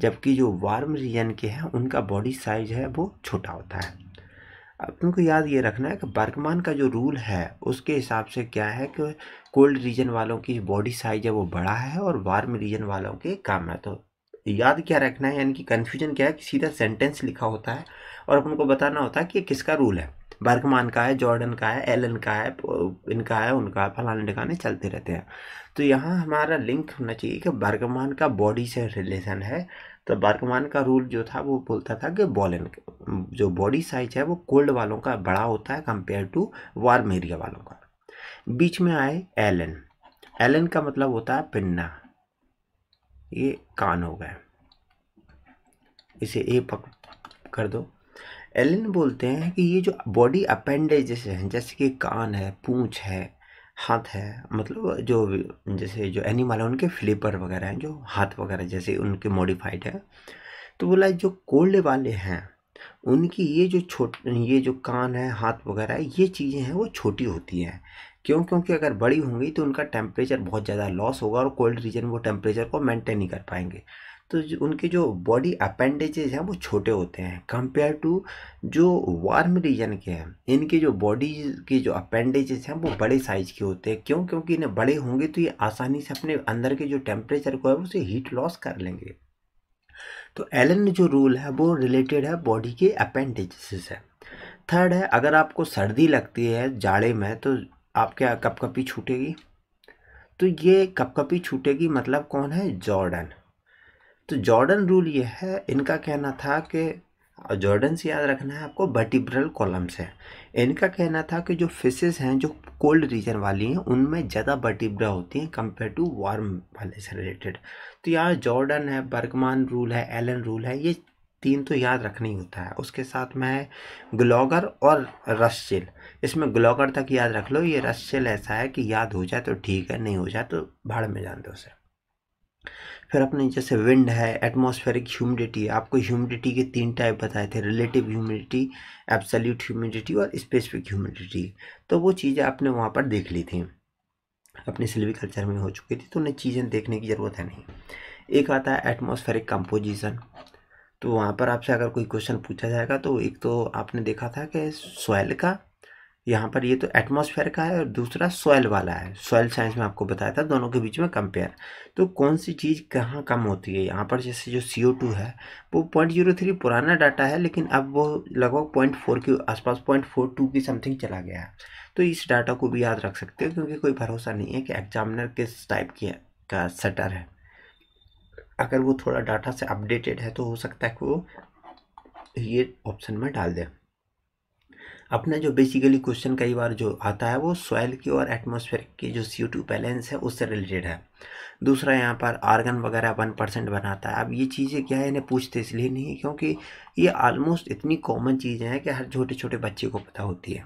जबकि जो वार्म रीजन के हैं उनका बॉडी साइज है वो छोटा होता है अपन को याद ये रखना है कि बर्गमान का जो रूल है उसके हिसाब से क्या है कि कोल्ड रीजन वालों की बॉडी साइज है वो बड़ा है और वार्म रीजन वालों के कम है तो याद क्या रखना है यानी कि कन्फ्यूजन क्या है कि सीधा सेंटेंस लिखा होता है और अपन को बताना होता है कि किसका रूल है बर्गमान का है जॉर्डन का है एलन का है इनका है उनका है फलाने ढिकाने चलते रहते हैं तो यहाँ हमारा लिंक होना चाहिए कि बर्गमान का बॉडी से रिलेशन है तो बर्गमान का रूल जो था वो बोलता था कि बॉलन जो बॉडी साइज है वो कोल्ड वालों का बड़ा होता है कंपेयर टू वार्म एरिया वालों का बीच में आए एलन एलन का मतलब होता है पिन्ना ये कान हो गए इसे ए पक कर दो एलिन बोलते हैं कि ये जो बॉडी अपेंडेजेस हैं जैसे कि कान है पूँछ है हाथ है मतलब जो जैसे जो एनिमल है उनके फ्लिपर वगैरह हैं जो हाथ वगैरह जैसे उनके मॉडिफाइड है तो बोला जो कोल्ड वाले हैं उनकी ये जो छोट ये जो कान है हाथ वगैरह ये चीज़ें हैं वो छोटी होती हैं क्यों क्योंकि अगर बड़ी होंगी तो उनका टेम्परेचर बहुत ज़्यादा लॉस होगा और कोल्ड रीजन वो टेम्परेचर को मेंटेन नहीं कर पाएंगे तो जो उनके जो बॉडी अपेंडेजेज हैं वो छोटे होते हैं कंपेयर टू जो वार्म रीजन के हैं इनके जो बॉडी के जो अपेंडेजेस हैं वो बड़े साइज़ के होते हैं क्यों क्योंकि इन्हें बड़े होंगे तो ये आसानी से अपने अंदर के जो टेम्परेचर को है उसे हीट लॉस कर लेंगे तो एलन जो रूल है वो रिलेटेड है बॉडी के अपेंडेजेस है थर्ड है अगर आपको सर्दी लगती है जाड़े में तो आपके कपकपी छूटेगी तो ये कपकपी छूटेगी मतलब कौन है जॉर्डन तो जॉर्डन रूल ये है इनका कहना था कि जॉर्डन से याद रखना है आपको बर्टिब्रल कॉलम से इनका कहना था कि जो फिशेस हैं जो कोल्ड रीजन वाली हैं उनमें ज़्यादा बटिब्रा होती हैं कंपेयर टू वार्म वाले से रिलेटेड तो यहाँ जॉर्डन है बर्गमान रूल है एलन रूल है ये तीन तो याद रखना ही होता है उसके साथ में है ग्लॉगर और रसचिल इसमें ग्लॉगर तक याद रख लो ये रसचिल ऐसा है कि याद हो जाए तो ठीक है नहीं हो जाए तो भाड़ में जान दो उसे फिर अपने जैसे विंड है एटमॉस्फेरिक ह्यूमिडिटी आपको ह्यूमिडिटी के तीन टाइप बताए थे रिलेटिव ह्यूमिडिटी एब्सोल्यूट ह्यूमिडिटी और स्पेसिफिक ह्यूमिडिटी तो वो चीज़ें आपने वहाँ पर देख ली थी अपने सिल्वी कल्चर में हो चुकी थी तो उन्हें चीज़ें देखने की ज़रूरत है नहीं एक आता है एटमॉस्फेरिक कंपोजिशन तो वहाँ पर आपसे अगर कोई क्वेश्चन पूछा जाएगा तो एक तो आपने देखा था कि सॉयल का यहाँ पर ये तो एटमॉस्फेयर का है और दूसरा सॉयल वाला है सॉयल साइंस में आपको बताया था दोनों के बीच में कंपेयर तो कौन सी चीज़ कहाँ कम होती है यहाँ पर जैसे जो सी ओ टू है वो पॉइंट जीरो थ्री पुराना डाटा है लेकिन अब वो लगभग पॉइंट फोर के आसपास पॉइंट फोर टू की समथिंग चला गया है तो इस डाटा को भी याद रख सकते हो क्योंकि कोई भरोसा नहीं है कि एग्जामिनर किस टाइप की का सटर है अगर वो थोड़ा डाटा से अपडेटेड है तो हो सकता है कि वो ये ऑप्शन में डाल दें अपना जो बेसिकली क्वेश्चन कई बार जो आता है वो सॉइल की और एटमोसफेयर की जो सी टू बैलेंस है उससे रिलेटेड है दूसरा यहाँ पर आर्गन वगैरह वन परसेंट बनाता है अब ये चीज़ें क्या है इन्हें पूछते इसलिए नहीं है क्योंकि ये ऑलमोस्ट इतनी कॉमन चीज़ें हैं कि हर छोटे छोटे बच्चे को पता होती है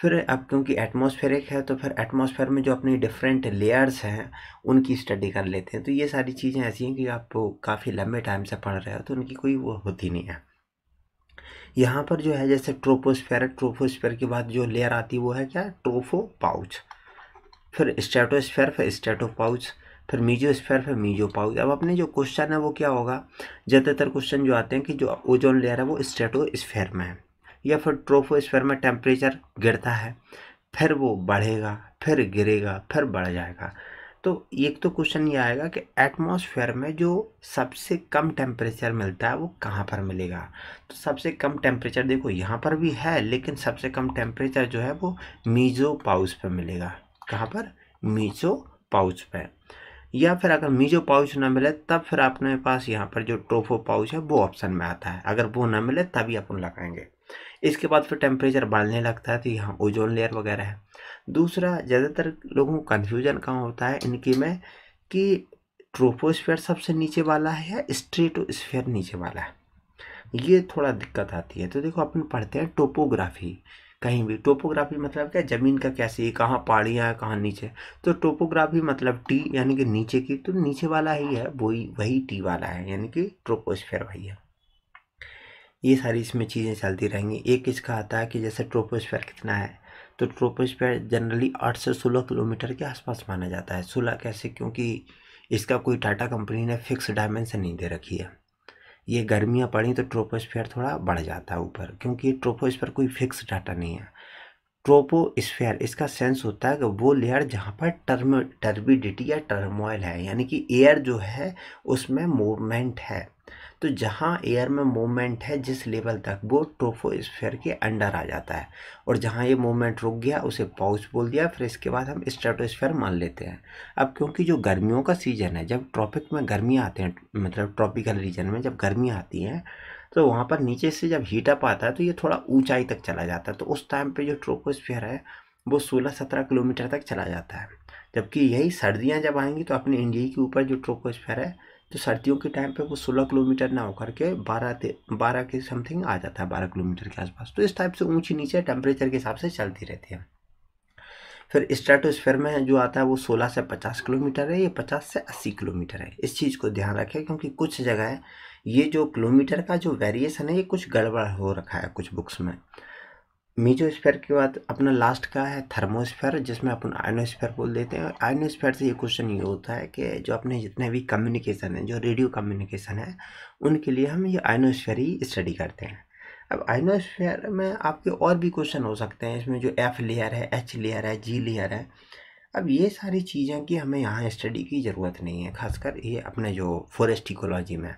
फिर अब क्योंकि एटमोसफेयरिक है तो फिर एटमोसफेयर में जो अपनी डिफरेंट लेयर्स हैं उनकी स्टडी कर लेते हैं तो ये सारी चीज़ें ऐसी हैं कि आप काफ़ी लंबे टाइम से पढ़ रहे हो तो उनकी कोई वो होती नहीं है यहाँ पर जो है जैसे ट्रोपोस्फेयर है ट्रोपोस्फेयर के बाद जो लेयर आती है वो है क्या ट्रोफो पाउच फिर स्टेटोस्फेयर फिर स्टेटो पाउच फिर मीजो स्फेयर फिर मीजो पाउच अब अपने जो क्वेश्चन है वो क्या होगा ज़्यादातर क्वेश्चन जो आते हैं कि जो ओजोन लेयर है वो स्टेटो स्फेयर में है या फिर ट्रोफोस्फेयर में टेम्परेचर गिरता है फिर वो बढ़ेगा फिर गिरेगा फिर बढ़ जाएगा तो एक तो क्वेश्चन ये आएगा कि एटमॉस्फेयर में जो सबसे कम टेम्परेचर मिलता है वो कहाँ पर मिलेगा तो सबसे कम टेम्परेचर देखो यहाँ पर भी है लेकिन सबसे कम टेम्परेचर जो है वो मीजो पाउच पर मिलेगा कहाँ पर मीजो पाउच पर या फिर अगर मीजो पाउच ना मिले तब फिर अपने पास यहाँ पर जो टोफो पाउच है वो ऑप्शन में आता है अगर वो ना मिले तभी अपन लगाएंगे इसके बाद फिर टेम्परेचर बढ़ने लगता है तो यहाँ ओजोन लेयर वगैरह है दूसरा ज़्यादातर लोगों को कन्फ्यूजन कहाँ होता है इनकी में कि ट्रोपोस्फेयर सबसे नीचे वाला है या स्ट्रेटोस्फेयर नीचे वाला है ये थोड़ा दिक्कत आती है तो देखो अपन पढ़ते हैं टोपोग्राफी कहीं भी टोपोग्राफी मतलब क्या ज़मीन का कैसे है कहाँ पहाड़ियाँ है कहाँ नीचे तो टोपोग्राफी मतलब टी यानी कि नीचे की तो नीचे वाला ही है वही वही टी वाला है यानी कि ट्रोपोस्फेयर वही है ये सारी इसमें चीज़ें चलती रहेंगी एक इसका आता है कि जैसे ट्रोपोस्फेयर कितना है तो ट्रोपोस्फेयर जनरली आठ से सोलह किलोमीटर के आसपास माना जाता है सोलह कैसे क्योंकि इसका कोई टाटा कंपनी ने फिक्स डायमेंशन नहीं दे रखी है ये गर्मियाँ पड़ी तो ट्रोपोस्फेयर थोड़ा बढ़ जाता है ऊपर क्योंकि ट्रोपोस्फेयर कोई फिक्स डाटा नहीं है ट्रोपोस्फेयर इसका सेंस होता है कि वो लेयर जहाँ पर टर्म टर्बिडिटी या टर्मोइल है यानी कि एयर जो है उसमें मूवमेंट है तो जहाँ एयर में मूवमेंट है जिस लेवल तक वो ट्रोफोस्फेयर के अंडर आ जाता है और जहाँ ये मूवमेंट रुक गया उसे पाउच बोल दिया फिर इसके बाद हम स्ट्रेटोस्फेयर मान लेते हैं अब क्योंकि जो गर्मियों का सीज़न है जब ट्रॉपिक में गर्मी आते हैं मतलब ट्रॉपिकल रीजन में जब गर्मी आती है तो वहाँ पर नीचे से जब हीट अप आता है तो ये थोड़ा ऊँचाई तक चला जाता है तो उस टाइम पर जो ट्रोपोस्फेयर है वो सोलह सत्रह किलोमीटर तक चला जाता है जबकि यही सर्दियाँ जब आएंगी तो अपने इंडिया के ऊपर जो ट्रोपोस्फेयर है तो सर्दियों के टाइम पे वो सोलह किलोमीटर ना होकर के बारह बारह के समथिंग आ जाता है बारह किलोमीटर के आसपास तो इस टाइप से ऊंची नीचे टेम्परेचर के हिसाब से चलती रहती है फिर स्ट्रेटोस्फेयर में जो आता है वो 16 से 50 किलोमीटर है ये 50 से 80 किलोमीटर है इस चीज़ को ध्यान रखें क्योंकि कुछ जगह ये जो किलोमीटर का जो वेरिएशन है ये कुछ गड़बड़ हो रखा है कुछ बुक्स में मीजोस्फेयर के बाद अपना लास्ट का है थर्मोस्फेयर जिसमें अपन आयनोस्फेयर बोल देते हैं आयनोस्फेयर से ये क्वेश्चन ये होता है कि जो अपने जितने भी कम्युनिकेशन है जो रेडियो कम्युनिकेशन है उनके लिए हम ये आयनोस्फेयर ही स्टडी करते हैं अब आयनोस्फेयर में आपके और भी क्वेश्चन हो सकते हैं इसमें जो एफ लेयर है एच लेयर है जी लेयर है अब ये सारी चीज़ें कि हमें यहाँ स्टडी की ज़रूरत नहीं है खासकर ये अपने जो फॉरेस्ट इकोलॉजी में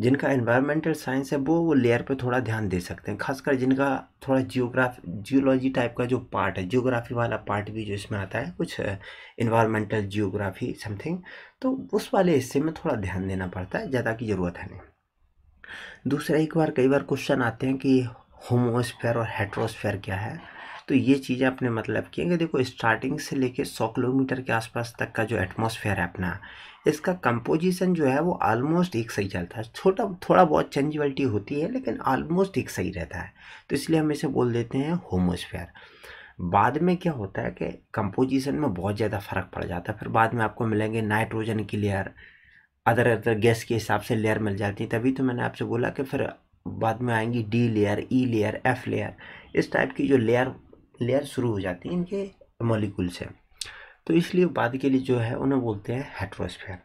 जिनका एनवायरमेंटल साइंस है वो वो लेयर पे थोड़ा ध्यान दे सकते हैं खासकर जिनका थोड़ा जियोग्राफ जियोलॉजी टाइप का जो पार्ट है जियोग्राफी वाला पार्ट भी जो इसमें आता है कुछ इन्वायरमेंटल जियोग्राफी समथिंग तो उस वाले हिस्से में थोड़ा ध्यान देना पड़ता है ज़्यादा की ज़रूरत है नहीं दूसरा एक बार कई बार क्वेश्चन आते हैं कि होमोस्फेयर और हेट्रोस्फेयर क्या है तो ये चीज़ें अपने मतलब की देखो स्टार्टिंग से लेकर सौ किलोमीटर के आसपास तक का जो एटमोसफेयर है अपना इसका कंपोजिशन जो है वो ऑलमोस्ट एक सही चलता है छोटा थोड़ा बहुत चेंजबलिटी होती है लेकिन ऑलमोस्ट एक सही रहता है तो इसलिए हम इसे बोल देते हैं होमोस्फेयर बाद में क्या होता है कि कंपोजिशन में बहुत ज़्यादा फ़र्क पड़ जाता है फिर बाद में आपको मिलेंगे नाइट्रोजन की लेयर अदर अदर गैस के हिसाब से लेयर मिल जाती है तभी तो मैंने आपसे बोला कि फिर बाद में आएंगी D layer E layer F layer इस टाइप की जो लेयर लेयर शुरू हो जाती है इनके मोलिकुल्स से तो इसलिए बाद के लिए जो है उन्हें बोलते हैं हेट्रोस्फेयर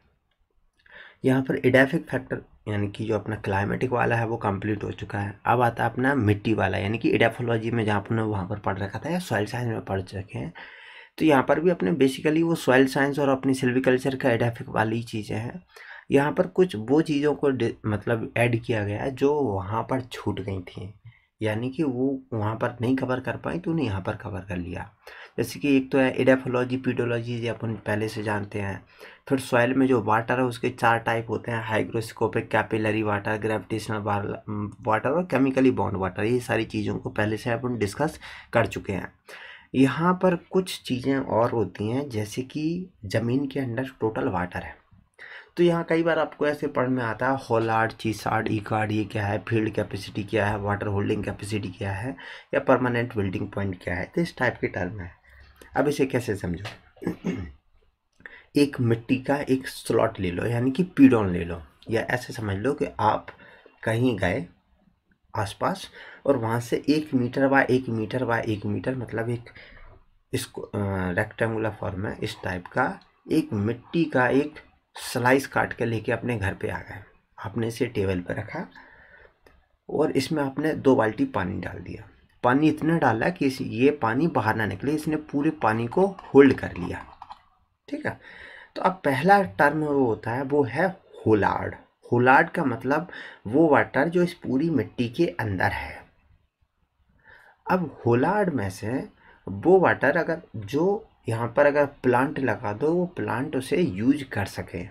यहाँ पर एडेफिक फैक्टर यानी कि जो अपना क्लाइमेटिक वाला है वो कंप्लीट हो चुका है अब आता है अपना मिट्टी वाला यानी कि एडेफोलॉजी में जहाँ अपने वहाँ पर पढ़ रखा था या सॉइल साइंस में पढ़ चुके हैं तो यहाँ पर भी अपने बेसिकली वो सॉइल साइंस और अपनी सिल्विकल्चर का एडेफिक वाली चीज़ें हैं यहाँ पर कुछ वो चीज़ों को मतलब ऐड किया गया है जो वहाँ पर छूट गई थी यानी कि वो वहाँ पर नहीं कवर कर पाए तो उन्हें यहाँ पर कवर कर लिया जैसे कि एक तो है एडेफोलॉजी पीडोलॉजी ये अपन पहले से जानते हैं फिर सॉइल में जो वाटर है उसके चार टाइप होते हैं hygroscopic capillary water gravitational water और केमिकली बॉन्ड वाटर ये सारी चीज़ों को पहले से अपन डिस्कस कर चुके हैं यहाँ पर कुछ चीज़ें और होती हैं जैसे कि ज़मीन के अंदर टोटल वाटर है तो यहाँ कई बार आपको ऐसे पढ़ में आता है होलार्ड चीसार्ड ई कार्ड ये क्या है फील्ड कैपेसिटी क्या है वाटर होल्डिंग कैपेसिटी क्या है या परमानेंट बिल्डिंग पॉइंट क्या है तो इस टाइप के टर्म है अब इसे कैसे समझो एक मिट्टी का एक स्लॉट ले लो यानी कि पीडोन ले लो या ऐसे समझ लो कि आप कहीं गए आसपास और वहाँ से एक मीटर बाय एक मीटर बाय एक मीटर मतलब एक इसको रेक्टेंगुलर फॉर्म में इस टाइप का एक मिट्टी का एक स्लाइस काट के लेके अपने घर पे आ गए आपने इसे टेबल पर रखा और इसमें आपने दो बाल्टी पानी डाल दिया पानी इतना डाला कि इस ये पानी बाहर ना निकले इसने पूरे पानी को होल्ड कर लिया ठीक है तो अब पहला टर्म वो होता है वो है होलाड होलाड का मतलब वो वाटर जो इस पूरी मिट्टी के अंदर है अब होलाड में से वो वाटर अगर जो यहाँ पर अगर प्लांट लगा दो वो प्लांट उसे यूज कर सके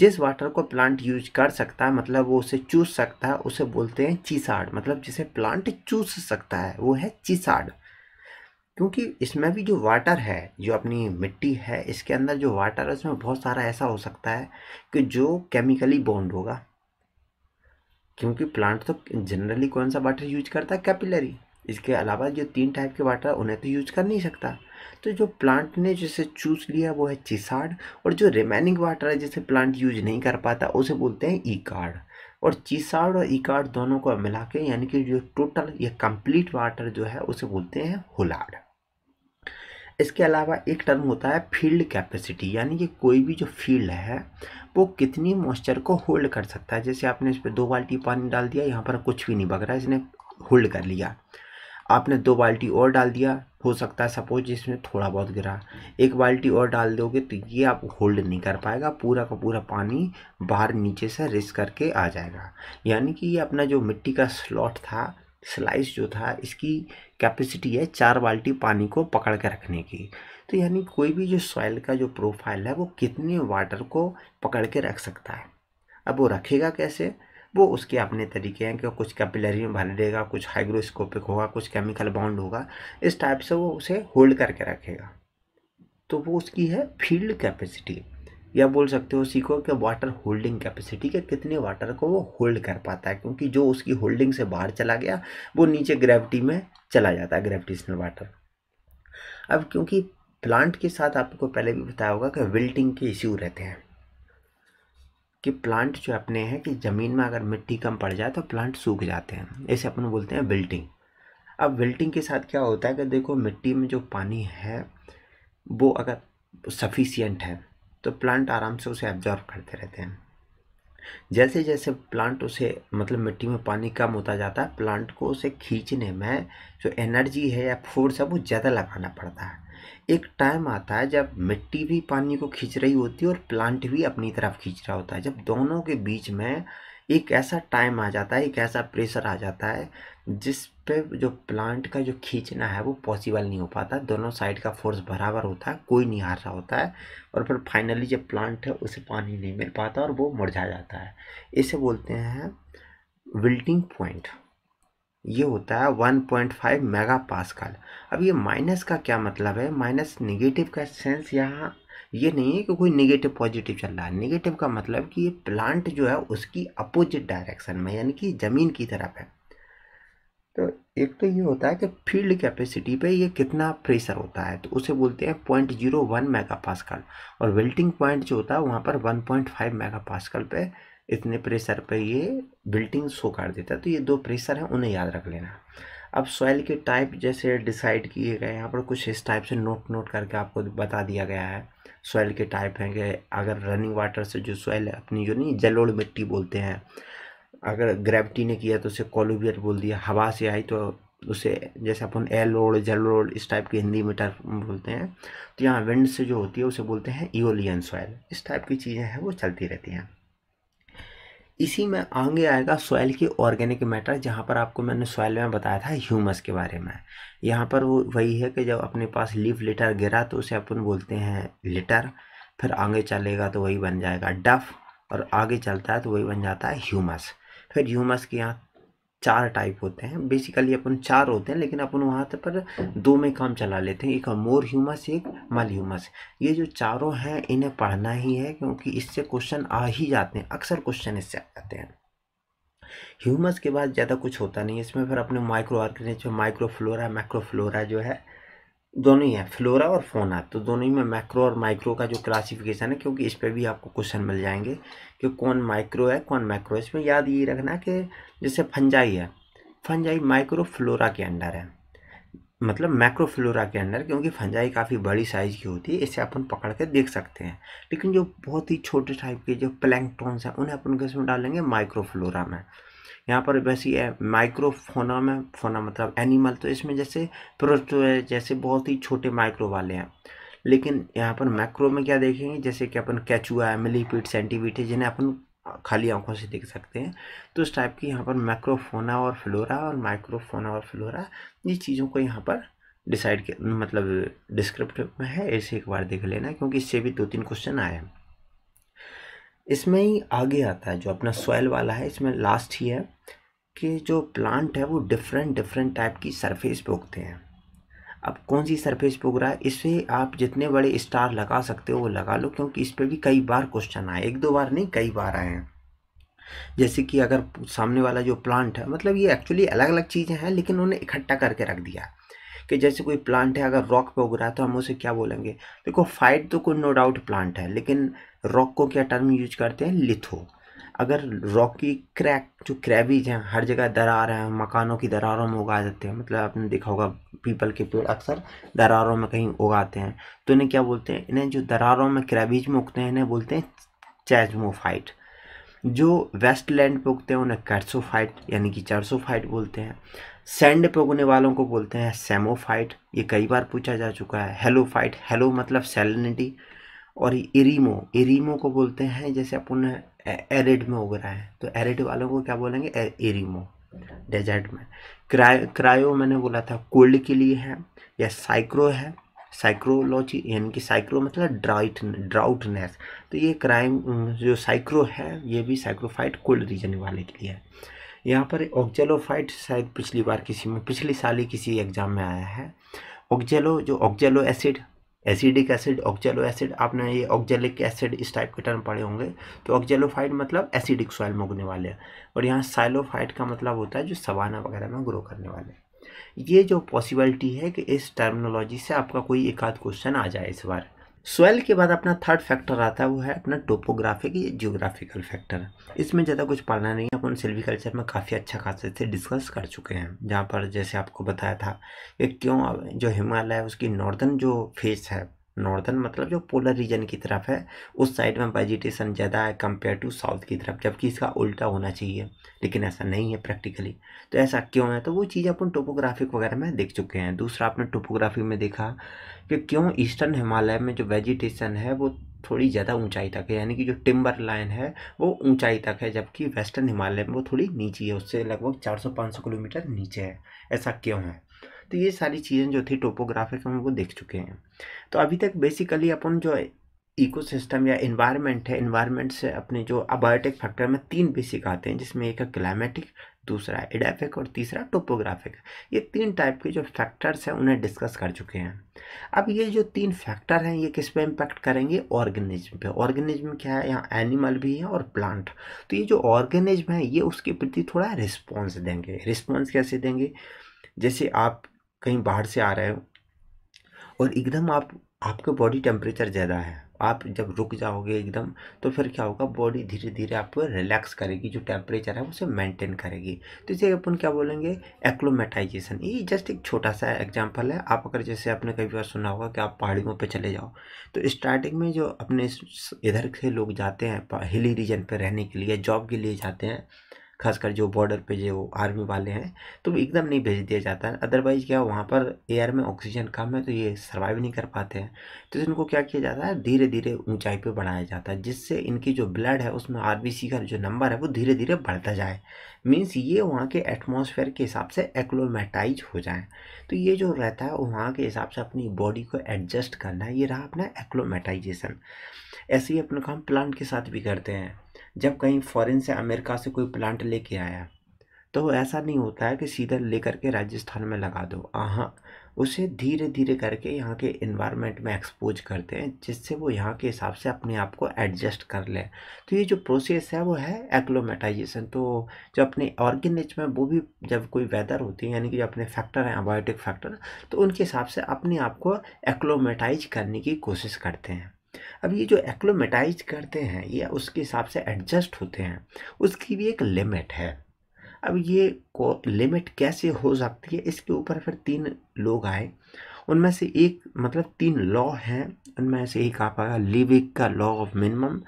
जिस वाटर को प्लांट यूज कर सकता है मतलब वो उसे चूस सकता है उसे बोलते हैं चीसाड़ मतलब जिसे प्लांट चूस सकता है वो है चीसाड़ क्योंकि इसमें भी जो वाटर है जो अपनी मिट्टी है इसके अंदर जो वाटर है उसमें बहुत सारा ऐसा हो सकता है कि जो केमिकली बॉन्ड होगा क्योंकि प्लांट तो जनरली कौन सा वाटर यूज करता है कैपिलरी इसके अलावा जो तीन टाइप के वाटर उन्हें तो यूज कर नहीं सकता तो जो प्लांट ने जिसे चूज़ लिया वो है चिसाड और जो रिमेनिंग वाटर है जिसे प्लांट यूज नहीं कर पाता उसे बोलते हैं कार्ड और चीसाड और कार्ड दोनों को मिला के यानी कि जो टोटल या कंप्लीट वाटर जो है उसे बोलते हैं होलाड इसके अलावा एक टर्म होता है फील्ड कैपेसिटी यानी कि कोई भी जो फील्ड है वो कितनी मॉइस्चर को होल्ड कर सकता है जैसे आपने इस पर दो बाल्टी पानी डाल दिया यहाँ पर कुछ भी नहीं बग रहा है इसने होल्ड कर लिया आपने दो बाल्टी और डाल दिया हो सकता है सपोज इसमें थोड़ा बहुत गिरा एक बाल्टी और डाल दोगे तो ये आप होल्ड नहीं कर पाएगा पूरा का पूरा पानी बाहर नीचे से रिस करके आ जाएगा यानी कि ये अपना जो मिट्टी का स्लॉट था स्लाइस जो था इसकी कैपेसिटी है चार बाल्टी पानी को पकड़ के रखने की तो यानी कोई भी जो सॉइल का जो प्रोफाइल है वो कितने वाटर को पकड़ के रख सकता है अब वो रखेगा कैसे वो उसके अपने तरीके हैं कि कुछ कैपिलरी में भर देगा कुछ हाइग्रोस्कोपिक होगा कुछ केमिकल बाउंड होगा इस टाइप से वो उसे होल्ड करके रखेगा तो वो उसकी है फील्ड कैपेसिटी या बोल सकते हो सीखो कि वाटर होल्डिंग कैपेसिटी के कितने वाटर को वो होल्ड कर पाता है क्योंकि जो उसकी होल्डिंग से बाहर चला गया वो नीचे ग्रेविटी में चला जाता है ग्रेविटेशनल वाटर अब क्योंकि प्लांट के साथ आपको पहले भी बताया होगा कि विल्टिंग के इश्यू रहते हैं कि प्लांट जो अपने हैं कि ज़मीन में अगर मिट्टी कम पड़ जाए तो प्लांट सूख जाते हैं इसे अपन बोलते हैं विल्टिंग अब विल्टिंग के साथ क्या होता है कि देखो मिट्टी में जो पानी है वो अगर सफिशियंट है तो प्लांट आराम से उसे एब्जॉर्ब करते रहते हैं जैसे जैसे प्लांट उसे मतलब मिट्टी में पानी कम होता जाता है प्लांट को उसे खींचने में जो एनर्जी है या फोर्स है वो ज़्यादा लगाना पड़ता है एक टाइम आता है जब मिट्टी भी पानी को खींच रही होती है और प्लांट भी अपनी तरफ खींच रहा होता है जब दोनों के बीच में एक ऐसा टाइम आ जाता है एक ऐसा प्रेशर आ जाता है जिस पे जो प्लांट का जो खींचना है वो पॉसिबल नहीं हो पाता दोनों साइड का फोर्स बराबर होता है कोई नहीं हार रहा होता है और फिर फाइनली जब प्लांट है उसे पानी नहीं मिल पाता और वो मुरझा जाता है इसे बोलते हैं विल्टिंग पॉइंट ये होता है 1.5 मेगा पास्कल अब ये माइनस का क्या मतलब है माइनस निगेटिव का सेंस यहाँ ये नहीं है कि कोई निगेटिव पॉजिटिव चल रहा है निगेटिव का मतलब कि ये प्लांट जो है उसकी अपोजिट डायरेक्शन में यानी कि ज़मीन की तरफ है तो एक तो ये होता है कि फील्ड कैपेसिटी पे ये कितना प्रेशर होता है तो उसे बोलते हैं point zero one mega pascal और वेल्टिंग पॉइंट जो होता है वहाँ पर one point five mega pascal पर इतने प्रेशर पे ये बिल्टिंग शो कर देता है तो ये दो प्रेशर हैं उन्हें याद रख लेना अब सॉइल के टाइप जैसे डिसाइड किए गए यहाँ पर कुछ इस टाइप से नोट नोट करके आपको बता दिया गया है सॉइल के टाइप हैं कि अगर रनिंग वाटर से जो सॉइल अपनी जो नहीं जलोड़ मिट्टी बोलते हैं अगर ग्रेविटी ने किया तो उसे कॉलोबियर बोल दिया हवा से आई तो उसे जैसे अपन एलोड जलोड इस टाइप के हिंदी में बोलते हैं तो यहाँ विंड से जो होती है उसे बोलते हैं ईओलियन सॉइल इस टाइप की चीज़ें हैं वो चलती रहती हैं इसी में आगे आएगा सॉयल की ऑर्गेनिक मैटर जहाँ पर आपको मैंने सॉयल में बताया था ह्यूमस के बारे में यहाँ पर वो वही है कि जब अपने पास लीफ लेटर गिरा तो उसे अपन बोलते हैं लेटर फिर आगे चलेगा तो वही बन जाएगा डफ और आगे चलता है तो वही बन जाता है ह्यूमस फिर ह्यूमस के यहाँ चार टाइप होते हैं बेसिकली अपन चार होते हैं लेकिन अपन वहाँ पर दो में काम चला लेते हैं एक मोर ह्यूमस एक मल ह्यूमस ये जो चारों हैं इन्हें पढ़ना ही है क्योंकि इससे क्वेश्चन आ ही जाते हैं अक्सर क्वेश्चन इससे आ जाते हैं ह्यूमस के बाद ज़्यादा कुछ होता नहीं है इसमें फिर अपने माइक्रो ऑर्गेनिज्म माइक्रोफ्लोरा माइक्रोफ्लोरा जो है दोनों ही है फ्लोरा और फोना तो दोनों ही में मैक्रो और माइक्रो का जो क्लासिफिकेशन है क्योंकि इस पर भी आपको क्वेश्चन मिल जाएंगे कि कौन माइक्रो है कौन मैक्रो है इसमें याद ये रखना कि जैसे फंजाई है फंजाई माइक्रो फ्लोरा के अंडर है मतलब फ्लोरा के अंडर क्योंकि फंजाई काफ़ी बड़ी साइज़ की होती है इसे अपन पकड़ के देख सकते हैं लेकिन जो बहुत ही छोटे टाइप के जो प्लैंकटॉन्स हैं उन्हें अपन किस में डालेंगे माइक्रोफ्लोरा में यहाँ पर वैसे है माइक्रोफोना में फोना मतलब एनिमल तो इसमें जैसे प्रोटो है जैसे बहुत ही छोटे माइक्रो वाले हैं लेकिन यहाँ पर मैक्रो में क्या देखेंगे जैसे कि अपन कैचुआ है मिलीपीट सेंटीपीट है जिन्हें अपन खाली आंखों से देख सकते हैं तो इस टाइप की यहाँ पर मैक्रोफोना और फ्लोरा और माइक्रोफोना और फ्लोरा ये चीज़ों को यहाँ पर डिसाइड मतलब डिस्क्रिप्टिव में है ऐसे एक बार देख लेना क्योंकि इससे भी दो तीन क्वेश्चन आए हैं इसमें ही आगे आता है जो अपना सॉयल वाला है इसमें लास्ट ही है कि जो प्लांट है वो डिफरेंट डिफरेंट टाइप की सरफेस पे उगते हैं अब कौन सी सरफेस पे उग रहा है इसे आप जितने बड़े स्टार लगा सकते हो वो लगा लो क्योंकि इस पर भी कई बार क्वेश्चन आए एक दो बार नहीं कई बार आए हैं जैसे कि अगर सामने वाला जो प्लांट है मतलब ये एक्चुअली अलग अलग चीज़ें हैं लेकिन उन्हें इकट्ठा करके रख दिया कि जैसे कोई प्लांट है अगर रॉक पे उग रहा है तो हम उसे क्या बोलेंगे देखो फाइट तो कोई नो डाउट प्लांट है लेकिन रॉक को क्या टर्म यूज करते हैं लिथो अगर रॉकी क्रैक जो क्रैबीज हैं हर जगह दरार हैं मकानों की दरारों में उगा देते हैं मतलब आपने देखा होगा पीपल के पेड़ अक्सर दरारों में कहीं उगाते हैं तो इन्हें क्या बोलते हैं इन्हें जो दरारों में क्रैबीज में उगते हैं इन्हें बोलते हैं चैजमोफाइट जो वेस्ट लैंड पे उगते हैं उन्हें कैट्सोफाइट यानी कि चर्सोफाइट बोलते हैं सैंड पे उगने वालों को बोलते हैं सेमोफाइट ये कई बार पूछा जा चुका है हेलोफाइट हेलो मतलब सेलिनिटी और इरीमो इरीमो को बोलते हैं जैसे अपन एरिड में उग रहा है तो एरिड वालों को क्या बोलेंगे इरीमो डेजर्ट में क्रायो क्रायो मैंने बोला था कोल्ड के लिए है या साइक्रो है साइक्रोलॉजी यानी कि साइक्रो मतलब ड्राइट ड्राउटनेस तो ये क्राइम जो साइक्रो है ये भी साइक्रोफाइट कोल्ड रीजन वाले के लिए है यहाँ पर ऑक्जेलोफाइट शायद पिछली बार किसी में पिछले साल ही किसी एग्ज़ाम में आया है ऑक्जेलो जो oxalo acid acidic acid oxalo acid आपने ये ऑक्जेलिक एसिड इस टाइप के टर्म पढ़े होंगे तो ऑक्जेलोफाइट मतलब एसिडिक सॉइल में उगने वाले हैं और यहाँ साइलोफाइट का मतलब होता है जो सवाना वगैरह में ग्रो करने वाले हैं ये जो पॉसिबिलिटी है कि इस टर्मिनोलॉजी से आपका कोई एक आध क्वेश्चन आ जाए इस बार सोयल के बाद अपना थर्ड फैक्टर आता है वो है अपना टोपोग्राफिक या जियोग्राफिकल फैक्टर इसमें ज़्यादा कुछ पढ़ना नहीं है अपन सिल्वीकल्चर में काफ़ी अच्छा खासे से डिस्कस कर चुके हैं जहाँ पर जैसे आपको बताया था कि क्यों जो हिमालय है उसकी नॉर्दर्न जो फेस है नॉर्दर्न मतलब जो पोलर रीजन की तरफ है उस साइड में वेजिटेशन ज़्यादा है कंपेयर टू साउथ की तरफ जबकि इसका उल्टा होना चाहिए लेकिन ऐसा नहीं है प्रैक्टिकली तो ऐसा क्यों है तो वो चीज़ अपन टोपोग्राफिक वगैरह में देख चुके हैं दूसरा आपने टोपोग्राफी में देखा कि क्यों ईस्टर्न हिमालय में जो वेजिटेशन है वो थोड़ी ज़्यादा ऊंचाई तक है यानी कि जो टिम्बर लाइन है वो ऊंचाई तक है जबकि वेस्टर्न हिमालय में वो थोड़ी नीची है उससे लगभग 400-500 किलोमीटर नीचे है ऐसा क्यों है तो ये सारी चीज़ें जो थी टोपोग्राफिक हम वो देख चुके हैं तो अभी तक बेसिकली अपन जो इकोसिस्टम या इन्वायरमेंट है इन्वायरमेंट से अपने जो अबायोटिक फैक्टर में तीन बेसिक आते हैं जिसमें एक है क्लाइमेटिक दूसरा एडेफिक और तीसरा टोपोग्राफिक ये तीन टाइप के जो फैक्टर्स हैं उन्हें डिस्कस कर चुके हैं अब ये जो तीन फैक्टर हैं ये किस पे इम्पैक्ट करेंगे ऑर्गेनिज्म पे ऑर्गेनिज्म क्या है यहाँ एनिमल भी है और प्लांट तो ये जो ऑर्गेनिज्म है ये उसके प्रति थोड़ा रिस्पॉन्स देंगे रिस्पॉन्स कैसे देंगे जैसे आप कहीं बाहर से आ रहे हो और एकदम आप आपका बॉडी टेम्परेचर ज़्यादा है आप जब रुक जाओगे एकदम तो फिर क्या होगा बॉडी धीरे धीरे आपको रिलैक्स करेगी जो टेम्परेचर है उसे मेंटेन करेगी तो इसे अपन क्या बोलेंगे एक्लोमेटाइजेशन ये जस्ट एक छोटा सा एग्जांपल है आप अगर जैसे आपने कई बार सुना होगा कि आप पहाड़ियों पे चले जाओ तो स्टार्टिंग में जो अपने इधर से लोग जाते हैं हिली रीजन पर रहने के लिए जॉब के लिए जाते हैं खासकर जो बॉर्डर पे जो आर्मी वाले हैं तो एकदम नहीं भेज दिया जाता है अदरवाइज़ क्या वहाँ पर एयर में ऑक्सीजन कम है तो ये सर्वाइव नहीं कर पाते हैं तो इनको क्या किया जाता है धीरे धीरे ऊंचाई पे बढ़ाया जाता है जिससे इनकी जो ब्लड है उसमें आर का जो नंबर है वो धीरे धीरे बढ़ता जाए मीन्स ये वहाँ के एटमोसफेयर के हिसाब से एक्लोमेटाइज हो जाए तो ये जो रहता है वहाँ के हिसाब से अपनी बॉडी को एडजस्ट करना ये रहा अपना एक्लोमेटाइजेशन ऐसे ही अपने काम प्लांट के साथ भी करते हैं जब कहीं फॉरेन से अमेरिका से कोई प्लांट लेके आया तो ऐसा नहीं होता है कि सीधा लेकर के राजस्थान में लगा दो हाँ उसे धीरे धीरे करके यहाँ के इन्वायरमेंट में एक्सपोज करते हैं जिससे वो यहाँ के हिसाब से अपने आप को एडजस्ट कर ले तो ये जो प्रोसेस है वो है एक्लोमेटाइजेशन तो जो अपने ऑर्गेनिज में वो भी जब कोई वेदर होती है यानी कि जो अपने फैक्टर हैं एबायोटिक फैक्टर तो उनके हिसाब से अपने आप को एक्लोमेटाइज करने की कोशिश करते हैं अब ये जो एक्लोमेटाइज करते हैं या उसके हिसाब से एडजस्ट होते हैं उसकी भी एक लिमिट है अब ये को लिमिट कैसे हो सकती है इसके ऊपर फिर तीन लोग आए उनमें से एक मतलब तीन लॉ हैं उनमें से एक आप आया लिविक का लॉ ऑफ मिनिमम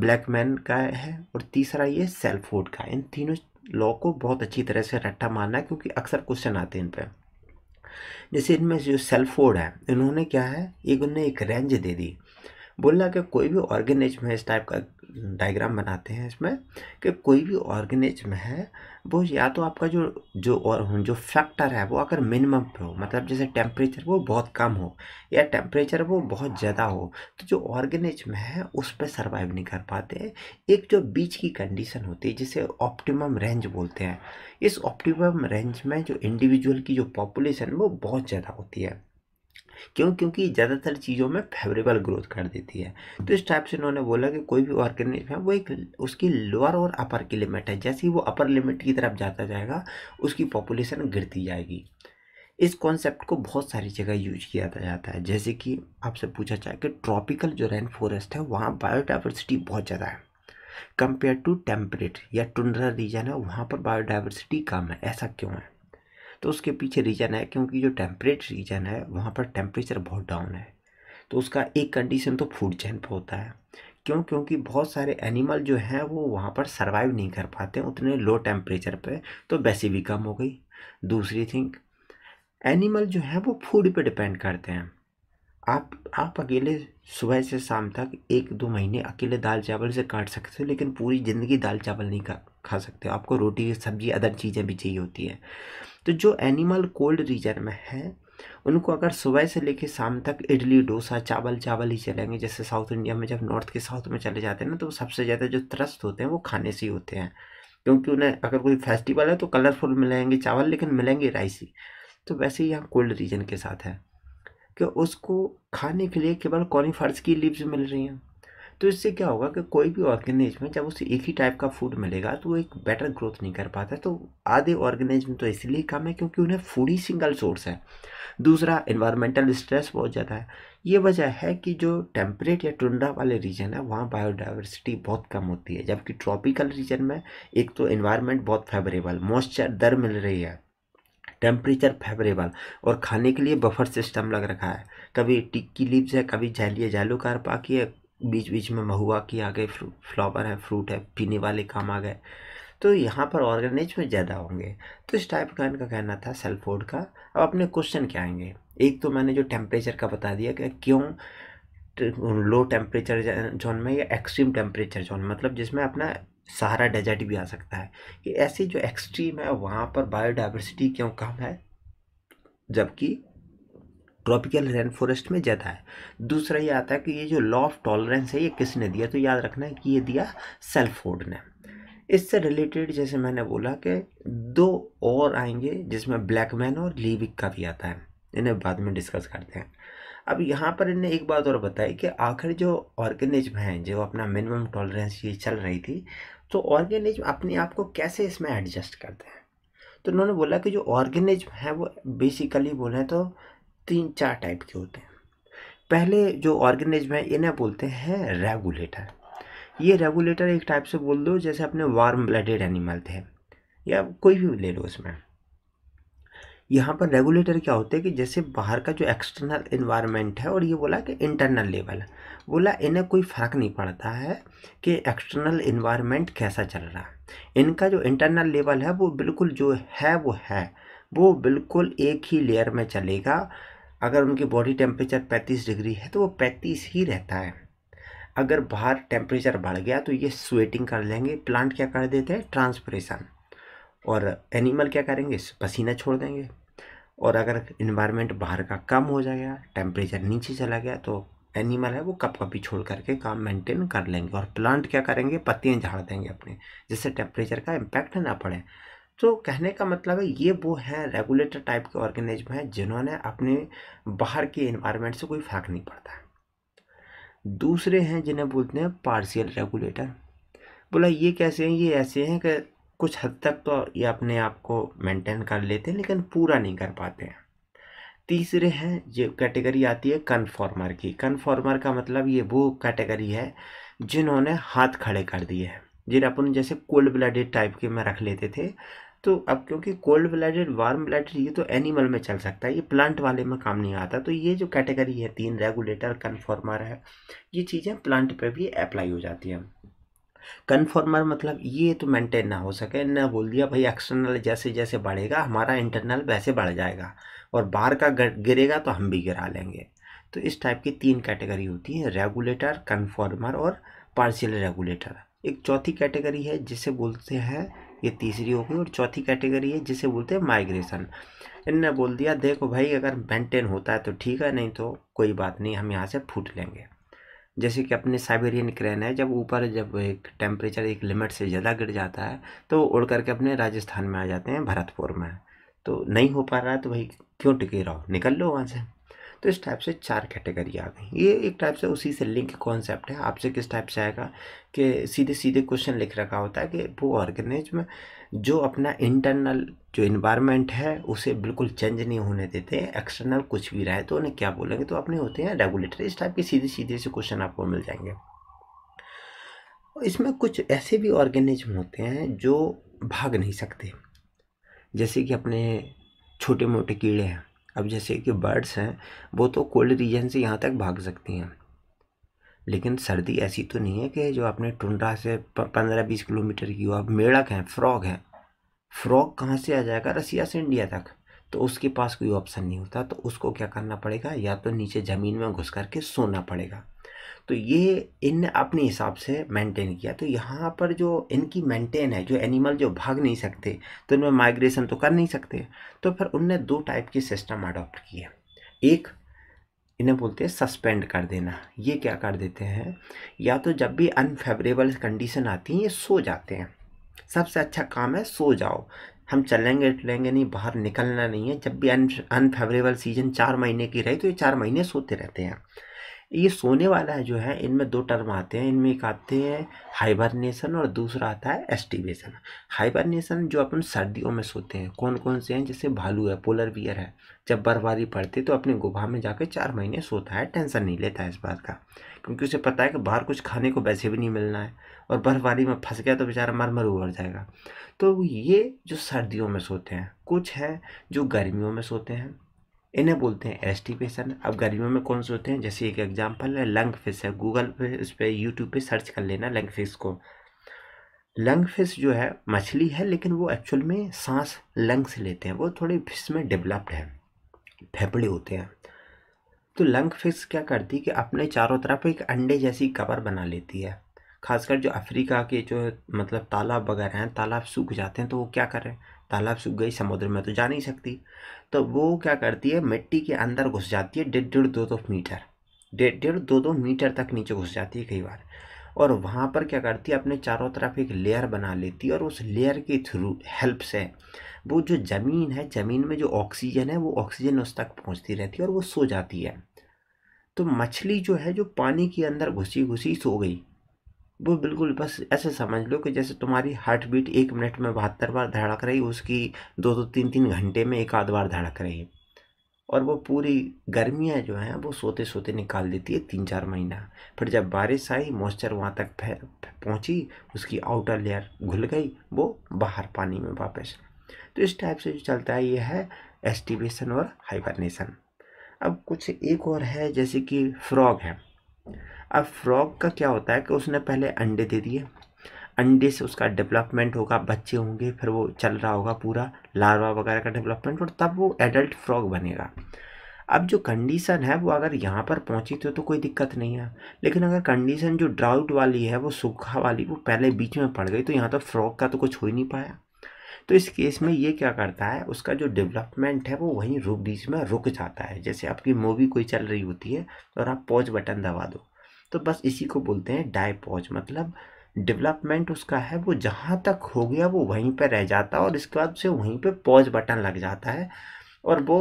ब्लैकमैन का है और तीसरा ये सेल्फोड का इन तीनों लॉ को बहुत अच्छी तरह से रट्टा मारना है क्योंकि अक्सर क्वेश्चन आते हैं इन पर जैसे इनमें जो सेल्फोड है इन्होंने क्या है एक उन्हें एक रेंज दे दी बोला कि कोई भी ऑर्गेनिज में इस टाइप का डायग्राम बनाते हैं इसमें कि कोई भी ऑर्गेनिज्म है वो या तो आपका जो जो और जो फैक्टर है वो अगर मिनिमम पे हो मतलब जैसे टेम्परेचर वो बहुत कम हो या टेम्परेचर वो बहुत ज़्यादा हो तो जो ऑर्गेनिज्म है उस पर सर्वाइव नहीं कर पाते एक जो बीच की कंडीशन होती है जिसे ऑप्टिमम रेंज बोलते हैं इस ऑप्टिमम रेंज में जो इंडिविजुअल की जो पॉपुलेशन वो बहुत ज़्यादा होती है क्यों क्योंकि ज़्यादातर चीज़ों में फेवरेबल ग्रोथ कर देती है तो इस टाइप से उन्होंने बोला कि कोई भी ऑर्गेनिज्म है वो एक उसकी लोअर और अपर की लिमिट है जैसे ही वो अपर लिमिट की तरफ जाता जाएगा उसकी पॉपुलेशन गिरती जाएगी इस कॉन्सेप्ट को बहुत सारी जगह यूज किया जाता है जैसे कि आपसे पूछा जाए कि ट्रॉपिकल जो रेन फॉरेस्ट है वहाँ बायोडाइवर्सिटी बहुत ज़्यादा है कंपेयर टू टेम्परेट या टुंड्रा रीजन है वहाँ पर बायोडाइवर्सिटी कम है ऐसा क्यों है तो उसके पीछे रीज़न है क्योंकि जो टेम्परेट रीजन है वहाँ पर टेम्परेचर बहुत डाउन है तो उसका एक कंडीशन तो फूड चैन पर होता है क्यों क्योंकि बहुत सारे एनिमल जो हैं वो वहाँ पर सर्वाइव नहीं कर पाते उतने लो टेम्परेचर पे तो वैसे भी कम हो गई दूसरी थिंग एनिमल जो हैं वो फूड पे डिपेंड करते हैं आप आप अकेले सुबह से शाम तक एक दो महीने अकेले दाल चावल से काट सकते हो लेकिन पूरी ज़िंदगी दाल चावल नहीं खा खा सकते आपको रोटी सब्जी अदर चीज़ें भी चाहिए होती है तो जो एनिमल कोल्ड रीजन में है उनको अगर सुबह से लेकर शाम तक इडली डोसा चावल चावल ही चलेंगे जैसे साउथ इंडिया में जब नॉर्थ के साउथ में चले जाते हैं ना तो सबसे ज़्यादा जो त्रस्त होते हैं वो खाने से ही होते हैं क्योंकि उन्हें अगर कोई फेस्टिवल है तो कलरफुल मिलेंगे चावल लेकिन मिलेंगे राइस ही तो वैसे ही यहाँ कोल्ड रीजन के साथ है कि उसको खाने के लिए केवल कॉनीफर्स की लीव्स मिल रही हैं तो इससे क्या होगा कि कोई भी ऑर्गेनिज्म में जब उसे एक ही टाइप का फूड मिलेगा तो वो एक बेटर ग्रोथ नहीं कर पाता तो आधे ऑर्गेनिज्म तो इसलिए कम है क्योंकि उन्हें फूड ही सिंगल सोर्स है दूसरा इन्वायरमेंटल स्ट्रेस बहुत ज़्यादा है ये वजह है कि जो टेम्परेट या टुंडा वाले रीजन है वहाँ बायोडाइवर्सिटी बहुत कम होती है जबकि ट्रॉपिकल रीजन में एक तो इन्वायरमेंट बहुत फेवरेबल मॉइस्चर दर मिल रही है टेम्परेचर फेवरेबल और खाने के लिए बफर सिस्टम लग रखा है कभी टिक्की लिप्स है कभी जैलिए जालू कार पाकि है बीच बीच में महुआ की आ गए फ्लावर है फ्रूट है पीने वाले काम आ गए तो यहाँ पर ऑर्गेनाइज में ज़्यादा होंगे तो इस टाइप का इनका कहना था सेल्फोर्ड का अब अपने क्वेश्चन क्या आएंगे एक तो मैंने जो टेम्परेचर का बता दिया कि क्यों लो टेम्परेचर जोन में या एक्सट्रीम टेम्परेचर जोन मतलब जिसमें अपना सहारा डेजर्ट भी आ सकता है कि ऐसी जो एक्सट्रीम है वहाँ पर बायोडाइवर्सिटी क्यों कम है जबकि ट्रॉपिकल रेन फॉरेस्ट में ज़्यादा है दूसरा ये आता है कि ये जो लॉ ऑफ टॉलरेंस है ये किसने दिया तो याद रखना है कि ये दिया सेल्फोर्ड ने इससे रिलेटेड जैसे मैंने बोला कि दो और आएंगे जिसमें ब्लैकमैन और लीविक का भी आता है इन्हें बाद में डिस्कस करते हैं अब यहाँ पर इन्हें एक बात और बताई कि आखिर जो ऑर्गेनिज्म हैं जो अपना मिनिमम टॉलरेंस ये चल रही थी तो ऑर्गेनिज्म अपने आप को कैसे इसमें एडजस्ट करते हैं तो उन्होंने बोला कि जो ऑर्गेनिज्म है वो बेसिकली बोले तो तीन चार टाइप के होते हैं पहले जो ऑर्गेनिज्म है इन्हें बोलते हैं रेगुलेटर ये रेगुलेटर एक टाइप से बोल दो जैसे अपने वार्म ब्लडेड एनिमल थे या कोई भी ले लो उसमें यहाँ पर रेगुलेटर क्या होते हैं कि जैसे बाहर का जो एक्सटर्नल इन्वायरमेंट है और ये बोला कि इंटरनल लेवल बोला इन्हें कोई फ़र्क नहीं पड़ता है कि एक्सटर्नल इन्वायरमेंट कैसा चल रहा है इनका जो इंटरनल लेवल है वो बिल्कुल जो है वो है वो बिल्कुल एक ही लेयर में चलेगा अगर उनकी बॉडी टेम्परेचर 35 डिग्री है तो वो 35 ही रहता है अगर बाहर टेम्परेचर बढ़ गया तो ये स्वेटिंग कर लेंगे प्लांट क्या कर देते हैं ट्रांसपरेशन और एनिमल क्या करेंगे पसीना छोड़ देंगे और अगर इन्वायरमेंट बाहर का कम हो जाएगा टेम्परेचर नीचे चला गया तो एनिमल है वो कप कपी छोड़ करके काम मेंटेन कर लेंगे और प्लांट क्या करेंगे पत्तियाँ झाड़ देंगे अपने जिससे टेम्परेचर का इम्पैक्ट ना पड़े तो कहने का मतलब है ये वो हैं रेगुलेटर टाइप के ऑर्गेनिज्म हैं जिन्होंने अपने बाहर के इन्वायरमेंट से कोई फर्क नहीं पड़ता दूसरे हैं जिन्हें बोलते हैं पार्शियल रेगुलेटर बोला ये कैसे हैं ये ऐसे हैं कि कुछ हद तक तो ये अपने आप को मेंटेन कर लेते हैं लेकिन पूरा नहीं कर पाते हैं तीसरे हैं जो कैटेगरी आती है कन्फॉर्मर की कन्फॉर्मर का मतलब ये वो कैटेगरी है जिन्होंने हाथ खड़े कर दिए हैं जिन अपन जैसे कोल्ड ब्लडेड टाइप के में रख लेते थे तो अब क्योंकि कोल्ड ब्लडेड वार्म ब्लडेड ये तो एनिमल में चल सकता है ये प्लांट वाले में काम नहीं आता तो ये जो कैटेगरी है तीन रेगुलेटर कन्फॉर्मर है ये चीज़ें प्लांट पे भी अप्लाई हो जाती हैं कन्फॉर्मर मतलब ये तो मेंटेन ना हो सके ना बोल दिया भाई एक्सटर्नल जैसे जैसे बढ़ेगा हमारा इंटरनल वैसे बढ़ जाएगा और बाहर का गिरेगा तो हम भी गिरा लेंगे तो इस टाइप की तीन कैटेगरी होती है रेगुलेटर कन्फॉर्मर और पार्शियल रेगुलेटर एक चौथी कैटेगरी है जिसे बोलते हैं ये तीसरी हो गई और चौथी कैटेगरी है जिसे बोलते हैं माइग्रेशन इनने बोल दिया देखो भाई अगर मेंटेन होता है तो ठीक है नहीं तो कोई बात नहीं हम यहाँ से फूट लेंगे जैसे कि अपने साइबेरियन क्रेन है जब ऊपर जब एक टेम्परेचर एक लिमिट से ज़्यादा गिर जाता है तो उड़ करके अपने राजस्थान में आ जाते हैं भरतपुर में तो नहीं हो पा रहा है तो भाई क्यों टिके रहो निकल लो वहाँ से तो इस टाइप से चार कैटेगरी आ गई ये एक टाइप से उसी से लिंक कॉन्सेप्ट है आपसे किस टाइप से आएगा कि सीधे सीधे क्वेश्चन लिख रखा होता है कि वो ऑर्गेनिज्म जो अपना इंटरनल जो इन्वायरमेंट है उसे बिल्कुल चेंज नहीं होने देते एक्सटर्नल कुछ भी रहे तो उन्हें क्या बोलेंगे तो अपने होते हैं रेगुलेटर इस टाइप के सीधे सीधे से क्वेश्चन आपको मिल जाएंगे इसमें कुछ ऐसे भी ऑर्गेनिज्म होते हैं जो भाग नहीं सकते जैसे कि अपने छोटे मोटे कीड़े हैं अब जैसे कि बर्ड्स हैं वो तो कोल्ड रीजन से यहाँ तक भाग सकती हैं लेकिन सर्दी ऐसी तो नहीं है कि जो आपने टुंडा से पंद्रह बीस किलोमीटर की हो अब मेढक हैं फ्रॉग हैं फ्रॉग कहाँ से आ जाएगा रसिया से इंडिया तक तो उसके पास कोई ऑप्शन नहीं होता तो उसको क्या करना पड़ेगा या तो नीचे ज़मीन में घुस करके सोना पड़ेगा तो ये इन अपने हिसाब से मेंटेन किया तो यहाँ पर जो इनकी मेंटेन है जो एनिमल जो भाग नहीं सकते तो इनमें माइग्रेशन तो कर नहीं सकते तो फिर उनने दो टाइप के सिस्टम अडॉप्ट किए एक इन्हें बोलते हैं सस्पेंड कर देना ये क्या कर देते हैं या तो जब भी अनफेवरेबल कंडीशन आती है ये सो जाते हैं सबसे अच्छा काम है सो जाओ हम चलेंगे टलेंगे नहीं बाहर निकलना नहीं है जब भी अनफेवरेबल सीजन चार महीने की रही तो ये चार महीने सोते रहते हैं ये सोने वाला है जो है इनमें दो टर्म आते हैं इनमें एक आते हैं हाइबरनेशन और दूसरा आता है एस्टिवेशन हाइबरनेशन जो अपन सर्दियों में सोते हैं कौन कौन से हैं जैसे भालू है पोलर बियर है जब बर्फबारी पड़ती तो अपने गुफा में जाकर चार महीने सोता है टेंशन नहीं लेता है इस बात का क्योंकि उसे पता है कि बाहर कुछ खाने को वैसे भी नहीं मिलना है और बर्फबारी में फंस गया तो बेचारा मरमर उड़ जाएगा तो ये जो सर्दियों में सोते हैं कुछ हैं जो गर्मियों में सोते हैं इन्हें बोलते हैं एस्टिपेशन अब गर्मियों में कौन से होते हैं जैसे एक एग्जांपल है लंग फिश है गूगल पे इस पर यूट्यूब पर सर्च कर लेना लंग फिश को लंग फिश जो है मछली है लेकिन वो एक्चुअल में सांस लंग से लेते हैं वो थोड़े फिस में डेवलप्ड है फेफड़े होते हैं तो लंग फिश क्या करती है कि अपने चारों तरफ एक अंडे जैसी कवर बना लेती है खासकर जो अफ्रीका के जो मतलब तालाब वगैरह हैं तालाब सूख जाते हैं तो वो क्या करें तालाब सूख गई समुद्र में तो जा नहीं सकती तो वो क्या करती है मिट्टी के अंदर घुस जाती है डेढ़ डेढ़ दो दो मीटर डेढ़ डेढ़ दो दो मीटर तक नीचे घुस जाती है कई बार और वहाँ पर क्या करती है अपने चारों तरफ एक लेयर बना लेती है और उस लेयर के थ्रू हेल्प से वो जो ज़मीन है ज़मीन में जो ऑक्सीजन है वो ऑक्सीजन उस तक पहुँचती रहती है और वो सो जाती है तो मछली जो है जो पानी के अंदर घुसी घुसी सो गई वो बिल्कुल बस ऐसे समझ लो कि जैसे तुम्हारी हार्ट बीट एक मिनट में बहत्तर बार धड़क रही उसकी दो दो तीन तीन घंटे में एक आध बार धड़क रही और वो पूरी गर्मियाँ जो हैं वो सोते सोते निकाल देती है तीन चार महीना फिर जब बारिश आई मॉइस्चर वहाँ तक पहुँची उसकी आउटर लेयर घुल गई वो बाहर पानी में वापस तो इस टाइप से जो चलता है ये है एस्टिवेशन और हाइबरनेशन अब कुछ एक और है जैसे कि फ्रॉग है अब फ्रॉग का क्या होता है कि उसने पहले अंडे दे दिए अंडे से उसका डेवलपमेंट होगा बच्चे होंगे फिर वो चल रहा होगा पूरा लार्वा वगैरह का डेवलपमेंट और तब वो एडल्ट फ्रॉग बनेगा अब जो कंडीशन है वो अगर यहाँ पर पहुँची तो, तो कोई दिक्कत नहीं है लेकिन अगर कंडीशन जो ड्राउट वाली है वो सूखा वाली वो पहले बीच में पड़ गई तो यहाँ तो फ्रॉग का तो कुछ हो ही नहीं पाया तो इस केस में ये क्या करता है उसका जो डेवलपमेंट है वो वहीं रुक बीच में रुक जाता है जैसे आपकी मूवी कोई चल रही होती है तो और आप पॉज बटन दबा दो तो बस इसी को बोलते हैं डायपॉज मतलब डेवलपमेंट उसका है वो जहाँ तक हो गया वो वहीं पर रह जाता है और इसके बाद उसे वहीं पर पॉज बटन लग जाता है और वो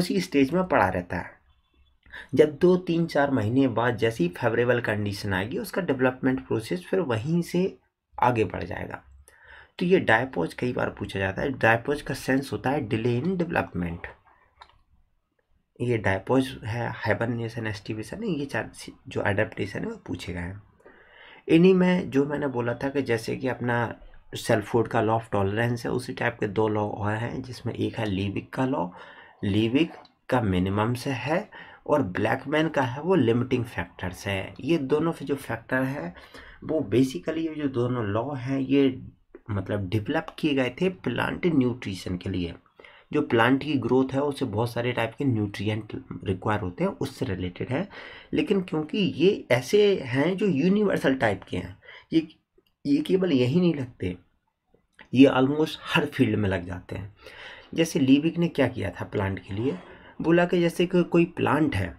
उसी स्टेज में पड़ा रहता है जब दो तीन चार महीने बाद जैसी फेवरेबल कंडीशन आएगी उसका डेवलपमेंट प्रोसेस फिर वहीं से आगे बढ़ जाएगा तो ये डायपोज कई बार पूछा जाता है डायपोज का सेंस होता है डिले इन डेवलपमेंट ये डायपोज है हाइबरनेशन एस्टिवेशन है ये चार जो एडेप्टेशन है वो पूछे गए हैं इन्हीं में जो मैंने बोला था कि जैसे कि अपना सेल्फूड का लॉ ऑफ टॉलरेंस है उसी टाइप के दो लॉ और हैं जिसमें एक है लीविक का लॉ लीविक का मिनिमम से है और ब्लैक मैन का है वो लिमिटिंग फैक्टर्स है ये दोनों जो फैक्टर है वो बेसिकली ये जो दोनों लॉ हैं ये मतलब डेवलप किए गए थे प्लांट न्यूट्रिशन के लिए जो प्लांट की ग्रोथ है उसे बहुत सारे टाइप के न्यूट्रिएंट रिक्वायर होते हैं उससे रिलेटेड है लेकिन क्योंकि ये ऐसे हैं जो यूनिवर्सल टाइप के हैं ये ये केवल यही नहीं लगते ये ऑलमोस्ट हर फील्ड में लग जाते हैं जैसे लीविक ने क्या किया था प्लांट के लिए बोला कि जैसे कि कोई प्लांट है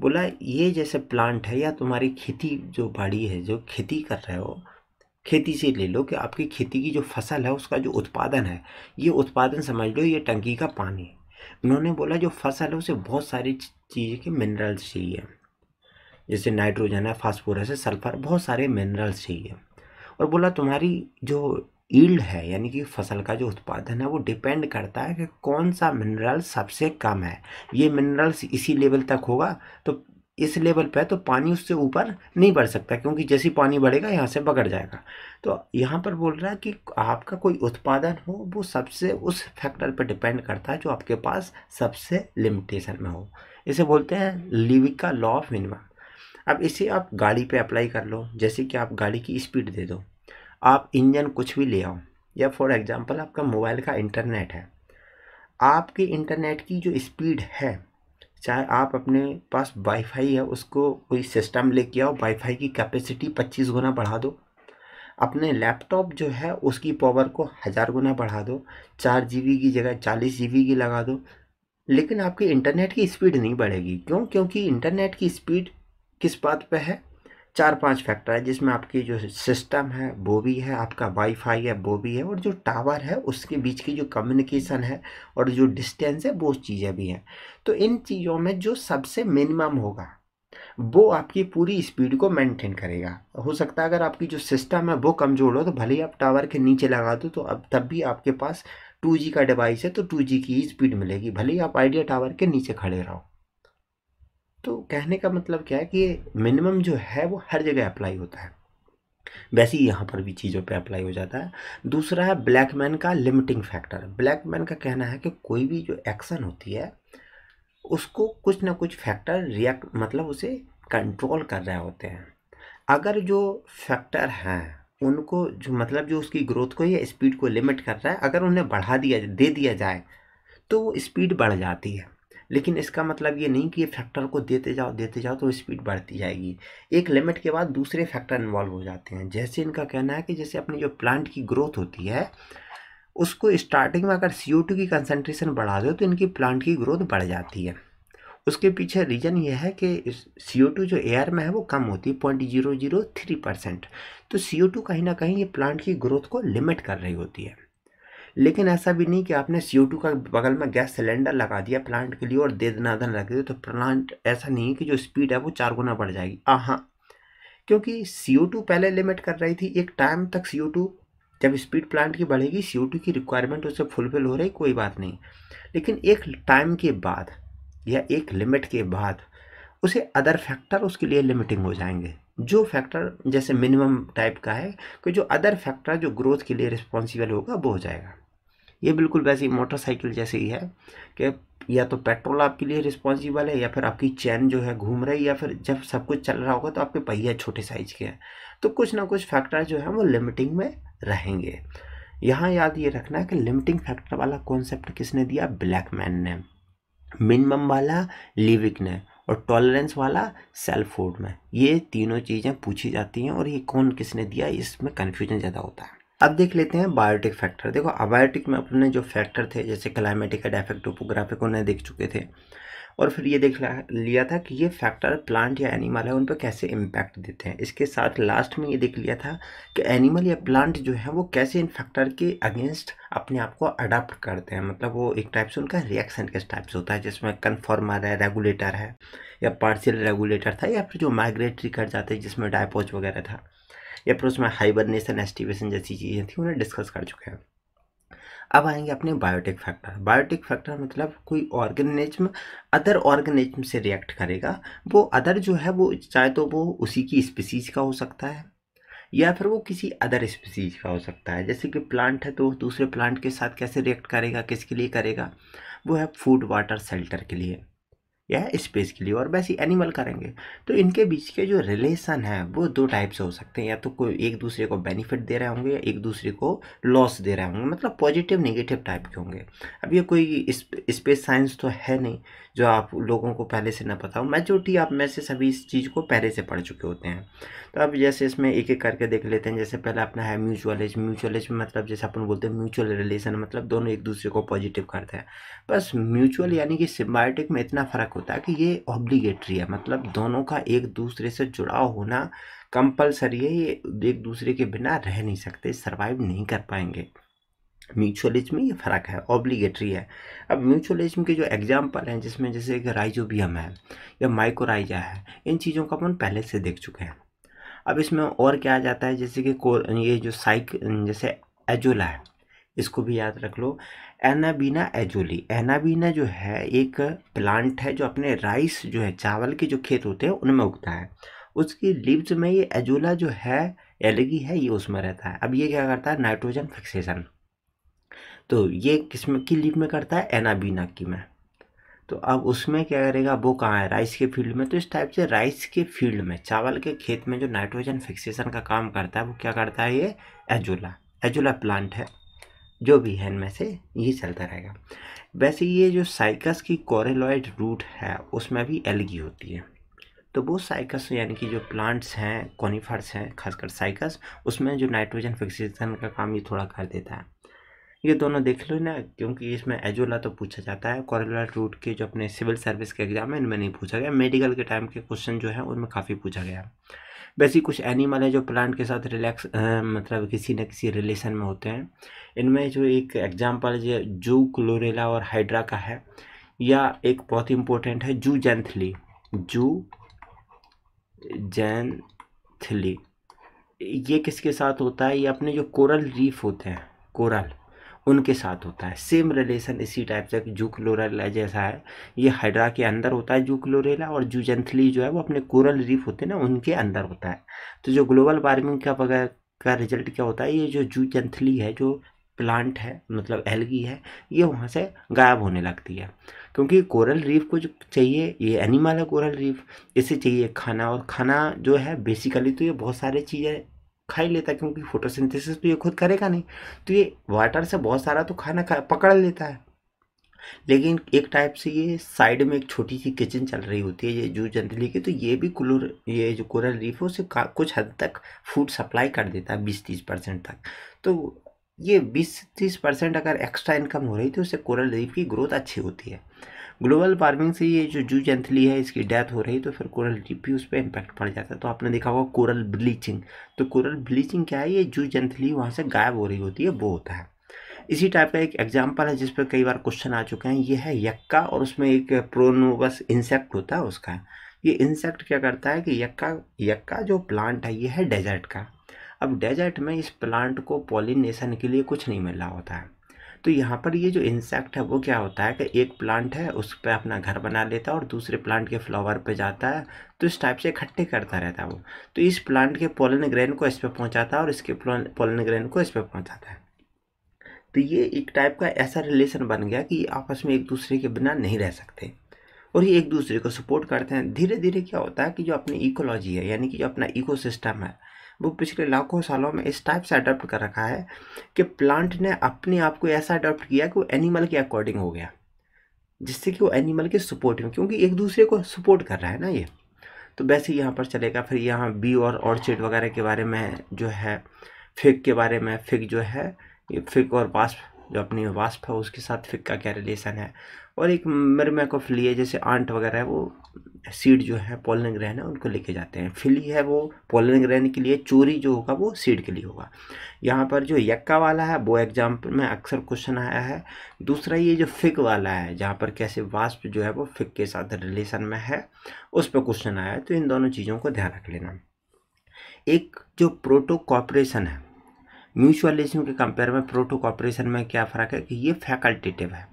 बोला ये जैसे प्लांट है या तुम्हारी खेती जो बाड़ी है जो खेती कर रहे हो खेती से ले लो कि आपकी खेती की जो फसल है उसका जो उत्पादन है ये उत्पादन समझ लो ये टंकी का पानी उन्होंने बोला जो फसल है उसे बहुत सारी चीज़ के मिनरल्स चाहिए जैसे नाइट्रोजन है फास्फोरस है सल्फर बहुत सारे मिनरल्स चाहिए और बोला तुम्हारी जो ईल्ड है यानी कि फसल का जो उत्पादन है वो डिपेंड करता है कि कौन सा मिनरल सबसे कम है ये मिनरल्स इसी लेवल तक होगा तो इस लेवल पे है तो पानी उससे ऊपर नहीं बढ़ सकता क्योंकि जैसे पानी बढ़ेगा यहाँ से बगड़ जाएगा तो यहाँ पर बोल रहा है कि आपका कोई उत्पादन हो वो सबसे उस फैक्टर पर डिपेंड करता है जो आपके पास सबसे लिमिटेशन में हो इसे बोलते हैं लिविका लॉ ऑफ मिनिमम अब इसे आप गाड़ी पे अप्लाई कर लो जैसे कि आप गाड़ी की स्पीड दे दो आप इंजन कुछ भी ले आओ या फॉर एग्ज़ाम्पल आपका मोबाइल का इंटरनेट है आपके इंटरनेट की जो स्पीड है चाहे आप अपने पास वाईफाई है उसको कोई सिस्टम लेके आओ वाईफाई की कैपेसिटी पच्चीस गुना बढ़ा दो अपने लैपटॉप जो है उसकी पावर को हज़ार गुना बढ़ा दो चार जी की जगह चालीस जी की लगा दो लेकिन आपके इंटरनेट की स्पीड नहीं बढ़ेगी क्यों क्योंकि इंटरनेट की स्पीड किस बात पर है चार पांच फैक्टर है जिसमें आपकी जो सिस्टम है वो भी है आपका वाईफाई है वो भी है और जो टावर है उसके बीच की जो कम्युनिकेशन है और जो डिस्टेंस है वो चीज़ें भी हैं तो इन चीज़ों में जो सबसे मिनिमम होगा वो आपकी पूरी स्पीड को मेंटेन करेगा हो सकता है अगर आपकी जो सिस्टम है वो कमज़ोर हो तो भले ही आप टावर के नीचे लगा दो तो अब तब भी आपके पास टू का डिवाइस है तो टू की स्पीड मिलेगी भले ही आप आइडिया टावर के नीचे खड़े रहो तो कहने का मतलब क्या है कि मिनिमम जो है वो हर जगह अप्लाई होता है वैसे ही यहाँ पर भी चीज़ों पे अप्लाई हो जाता है दूसरा है ब्लैक मैन का लिमिटिंग फैक्टर ब्लैक मैन का कहना है कि कोई भी जो एक्शन होती है उसको कुछ ना कुछ फैक्टर रिएक्ट मतलब उसे कंट्रोल कर रहे होते हैं अगर जो फैक्टर हैं उनको जो मतलब जो उसकी ग्रोथ को या स्पीड को लिमिट कर रहा है अगर उन्हें बढ़ा दिया दे दिया जाए तो वो स्पीड बढ़ जाती है लेकिन इसका मतलब ये नहीं कि ये फैक्टर को देते जाओ देते जाओ तो स्पीड बढ़ती जाएगी एक लिमिट के बाद दूसरे फैक्टर इन्वॉल्व हो जाते हैं जैसे इनका कहना है कि जैसे अपनी जो प्लांट की ग्रोथ होती है उसको स्टार्टिंग में अगर सी की कंसनट्रेशन बढ़ा दो तो इनकी प्लांट की ग्रोथ बढ़ जाती है उसके पीछे रीज़न ये है कि सी ओ टू जो एयर में है वो कम होती है point zero zero three percent तो सी ओ टू कहीं ना कहीं ये प्लांट की ग्रोथ को लिमिट कर रही होती है लेकिन ऐसा भी नहीं कि आपने सी का बगल में गैस सिलेंडर लगा दिया प्लांट के लिए और दे दना दन रख दिया तो प्लांट ऐसा नहीं है कि जो स्पीड है वो चार गुना बढ़ जाएगी हाँ क्योंकि सी पहले लिमिट कर रही थी एक टाइम तक सी जब स्पीड प्लांट की बढ़ेगी सी की रिक्वायरमेंट उससे फुलफिल हो रही कोई बात नहीं लेकिन एक टाइम के बाद या एक लिमिट के बाद उसे अदर फैक्टर उसके लिए लिमिटिंग हो जाएंगे जो फैक्टर जैसे मिनिमम टाइप का है कि जो अदर फैक्टर जो ग्रोथ के लिए रिस्पॉन्सिबल होगा वो हो जाएगा ये बिल्कुल वैसे ही मोटरसाइकिल जैसे ही है कि या तो पेट्रोल आपके लिए रिस्पॉन्सिबल है या फिर आपकी चैन जो है घूम रही है या फिर जब सब कुछ चल रहा होगा तो आपके पहिया छोटे साइज के हैं तो कुछ ना कुछ फैक्टर जो है वो लिमिटिंग में रहेंगे यहाँ याद ये रखना है कि लिमिटिंग फैक्टर वाला कॉन्सेप्ट किसने दिया ब्लैक मैन ने मिनिमम वाला लिविक ने और टॉलरेंस वाला सेल्फ फूड में ये तीनों चीज़ें पूछी जाती हैं और ये कौन किसने दिया इसमें कन्फ्यूजन ज़्यादा होता है अब देख लेते हैं बायोटिक फैक्टर देखो अबायोटिक में अपने जो फैक्टर थे जैसे क्लाइमेटिक एंड एफेक्ट टोपोग्राफिक उन्हें देख चुके थे और फिर ये देख लिया था कि ये फैक्टर प्लांट या एनिमल है उन पर कैसे इम्पैक्ट देते हैं इसके साथ लास्ट में ये देख लिया था कि एनिमल या प्लांट जो है वो कैसे इन फैक्टर के अगेंस्ट अपने आप को अडाप्ट करते हैं मतलब वो एक टाइप से उनका रिएक्शन किस टाइप से होता है जिसमें कन्फॉर्मर है रेगुलेटर है या पार्सियल रेगुलेटर था या फिर जो माइग्रेटरी कर जाते हैं जिसमें डायपोज वगैरह था या फिर उसमें हाइबरनेशन एस्टिवेशन जैसी चीज़ें थी उन्हें डिस्कस कर चुके हैं अब आएंगे अपने बायोटिक फैक्टर बायोटिक फैक्टर मतलब कोई ऑर्गेनिज्म अदर ऑर्गेनिज्म से रिएक्ट करेगा वो अदर जो है वो चाहे तो वो उसी की स्पीसीज का हो सकता है या फिर वो किसी अदर स्पीसीज का हो सकता है जैसे कि प्लांट है तो दूसरे प्लांट के साथ कैसे रिएक्ट करेगा किसके लिए करेगा वो है फूड वाटर सेल्टर के लिए या स्पेस के लिए और वैसे एनिमल करेंगे तो इनके बीच के जो रिलेशन है वो दो टाइप से हो सकते हैं या तो कोई एक दूसरे को बेनिफिट दे रहे होंगे या एक दूसरे को लॉस दे रहे होंगे मतलब पॉजिटिव नेगेटिव टाइप के होंगे अब ये कोई स्पेस साइंस तो है नहीं जो आप लोगों को पहले से ना पता हो मेजोरिटी आप में से सभी इस चीज़ को पहले से पढ़ चुके होते हैं तो अब जैसे इसमें एक एक करके देख लेते हैं जैसे पहले अपना है म्यूचुअल एज म्यूचुअल एज में मतलब जैसे अपन बोलते हैं म्यूचुअल रिलेशन मतलब दोनों एक दूसरे को पॉजिटिव करते हैं बस म्यूचुअल यानी कि सिम्बायोटिक में इतना फ़र्क होता है कि ये ऑब्लीगेटरी है मतलब दोनों का एक दूसरे से जुड़ाव होना कंपलसरी है ये एक दूसरे के बिना रह नहीं सकते सर्वाइव नहीं कर पाएंगे म्यूचुअलिज्म में ये फ़र्क है ऑब्लीगेटरी है अब म्यूचुअलिज्म के जो एग्जाम्पल हैं जिसमें जैसे कि राइजोबियम है या माइकोराइजा है इन चीज़ों का अपन पहले से देख चुके हैं अब इसमें और क्या आ जाता है जैसे कि ये जो साइक जैसे एजोला है इसको भी याद रख लो एनाबीना एजोली एनाबीना जो है एक प्लांट है जो अपने राइस जो है चावल के जो खेत होते हैं उनमें उगता है उसकी लिप्स में ये एजोला जो है एलगी है ये उसमें रहता है अब ये क्या करता है नाइट्रोजन फिक्सेशन तो ये किस में की लीप में करता है एनाबीना की में तो अब उसमें क्या करेगा वो कहाँ है राइस के फील्ड में तो इस टाइप से राइस के फील्ड में चावल के खेत में जो नाइट्रोजन फिक्सेशन का काम करता है वो क्या करता है ये एजोला एजोला प्लांट है जो भी है इनमें से यही चलता रहेगा वैसे ये जो साइकस की कोरेलॉइड रूट है उसमें भी एलगी होती है तो वो साइकस यानी कि जो प्लांट्स हैं कॉनिफर्स हैं खासकर साइकस उसमें जो नाइट्रोजन फिक्सेशन का काम ये थोड़ा कर देता है ये दोनों देख लो ना क्योंकि इसमें एजोला तो पूछा जाता है कॉरेला रूट के जो अपने सिविल सर्विस के एग्जाम है इनमें नहीं पूछा गया मेडिकल के टाइम के क्वेश्चन जो है उनमें काफ़ी पूछा गया है वैसे कुछ एनिमल है जो प्लांट के साथ रिलैक्स मतलब किसी न किसी रिलेशन में होते हैं इनमें जो एक एग्जाम्पल जू क्लोरेला और हाइड्रा का है या एक बहुत ही इंपॉर्टेंट है जू जैंथली जू जैंथली ये किसके साथ होता है ये अपने जो कोरल रीफ होते हैं कोरल उनके साथ होता है सेम रिलेशन इसी टाइप से जू क्लोरेला जैसा है ये हाइड्रा के अंदर होता है जू क्लोरेला और जूजेंथली जो है वो अपने कोरल रीफ होते हैं ना उनके अंदर होता है तो जो ग्लोबल वार्मिंग का वगैरह का रिजल्ट क्या होता है ये जो जूजेंथली है जो प्लांट है मतलब एलगी है ये वहाँ से गायब होने लगती है क्योंकि कोरल रीफ को जो चाहिए ये एनिमल है कोरल रीफ इसे चाहिए खाना और खाना जो है बेसिकली तो ये बहुत सारे चीज़ें खा ही लेता है क्योंकि फोटोसिंथेसिस तो ये खुद करेगा नहीं तो ये वाटर से बहुत सारा तो खाना खा पकड़ लेता है लेकिन एक टाइप से ये साइड में एक छोटी सी किचन चल रही होती है ये जू जंतली की तो ये भी कुलर ये जो कोरल रीफ है उसे कुछ हद तक फूड सप्लाई कर देता है बीस तीस परसेंट तक तो ये बीस तीस परसेंट अगर एक्स्ट्रा इनकम हो रही थी उससे कोरल रीफ की ग्रोथ अच्छी होती है ग्लोबल वार्मिंग से ये जो जू जेंथली है इसकी डेथ हो रही तो फिर कोरल रीप भी उस पर इम्पैक्ट पड़ जाता है तो आपने देखा होगा कोरल ब्लीचिंग तो कोरल ब्लीचिंग क्या है ये जू जेंथली वहाँ से गायब हो रही होती है वो होता है इसी टाइप का एक एग्जाम्पल है जिस पर कई बार क्वेश्चन आ चुके हैं ये है यक्का और उसमें एक प्रोनोवस इंसेक्ट होता है उसका ये इंसेक्ट क्या करता है कि यक्का यक्का जो प्लांट है ये है डेजर्ट का अब डेजर्ट में इस प्लांट को पॉलिनेशन के लिए कुछ नहीं मिल रहा होता है तो यहाँ पर ये जो इंसेक्ट है वो क्या होता है कि एक प्लांट है उस पर अपना घर बना लेता है और दूसरे प्लांट के फ्लावर पे जाता है तो इस टाइप से इकट्ठे करता रहता है वो तो इस प्लांट के पोलन ग्रेन को इस पर पहुँचाता है और इसके पोलन ग्रेन को इस पर पहुँचाता है तो ये एक टाइप का ऐसा रिलेशन बन गया कि आपस में एक दूसरे के बिना नहीं रह सकते और ये एक दूसरे को सपोर्ट करते हैं धीरे धीरे क्या होता है कि जो अपनी इकोलॉजी है यानी कि जो अपना इकोसिस्टम है वो पिछले लाखों सालों में इस टाइप से अडोप्ट कर रखा है कि प्लांट ने अपने आप को ऐसा अडोप्ट किया कि वो एनिमल के अकॉर्डिंग हो गया जिससे कि वो एनिमल के सपोर्ट में क्योंकि एक दूसरे को सपोर्ट कर रहा है ना ये तो वैसे यहाँ पर चलेगा फिर यहाँ बी और ऑर्चिड वगैरह के बारे में जो है फिक के बारे में फिक जो है ये फिक और वास्प जो अपनी वास्प है उसके साथ फिक का क्या रिलेशन है और एक मिर्मेकोफिलिया जैसे आंट वगैरह है वो सीड जो है पोलन ग्रहण है उनको लेके जाते हैं फिली है वो पोलन ग्रहण के लिए चोरी जो होगा वो सीड के लिए होगा यहाँ पर जो यक्का वाला है वो एग्जाम्पल में अक्सर क्वेश्चन आया है दूसरा ये जो फिक वाला है जहाँ पर कैसे वास्प जो है वो फिक के साथ रिलेशन में है उस पर क्वेश्चन आया है तो इन दोनों चीज़ों को ध्यान रख लेना एक जो प्रोटो कॉपरेशन है म्यूचुअलिज्म के कंपेयर में प्रोटो कॉपरेशन में क्या फ़र्क है कि ये फैकल्टेटिव है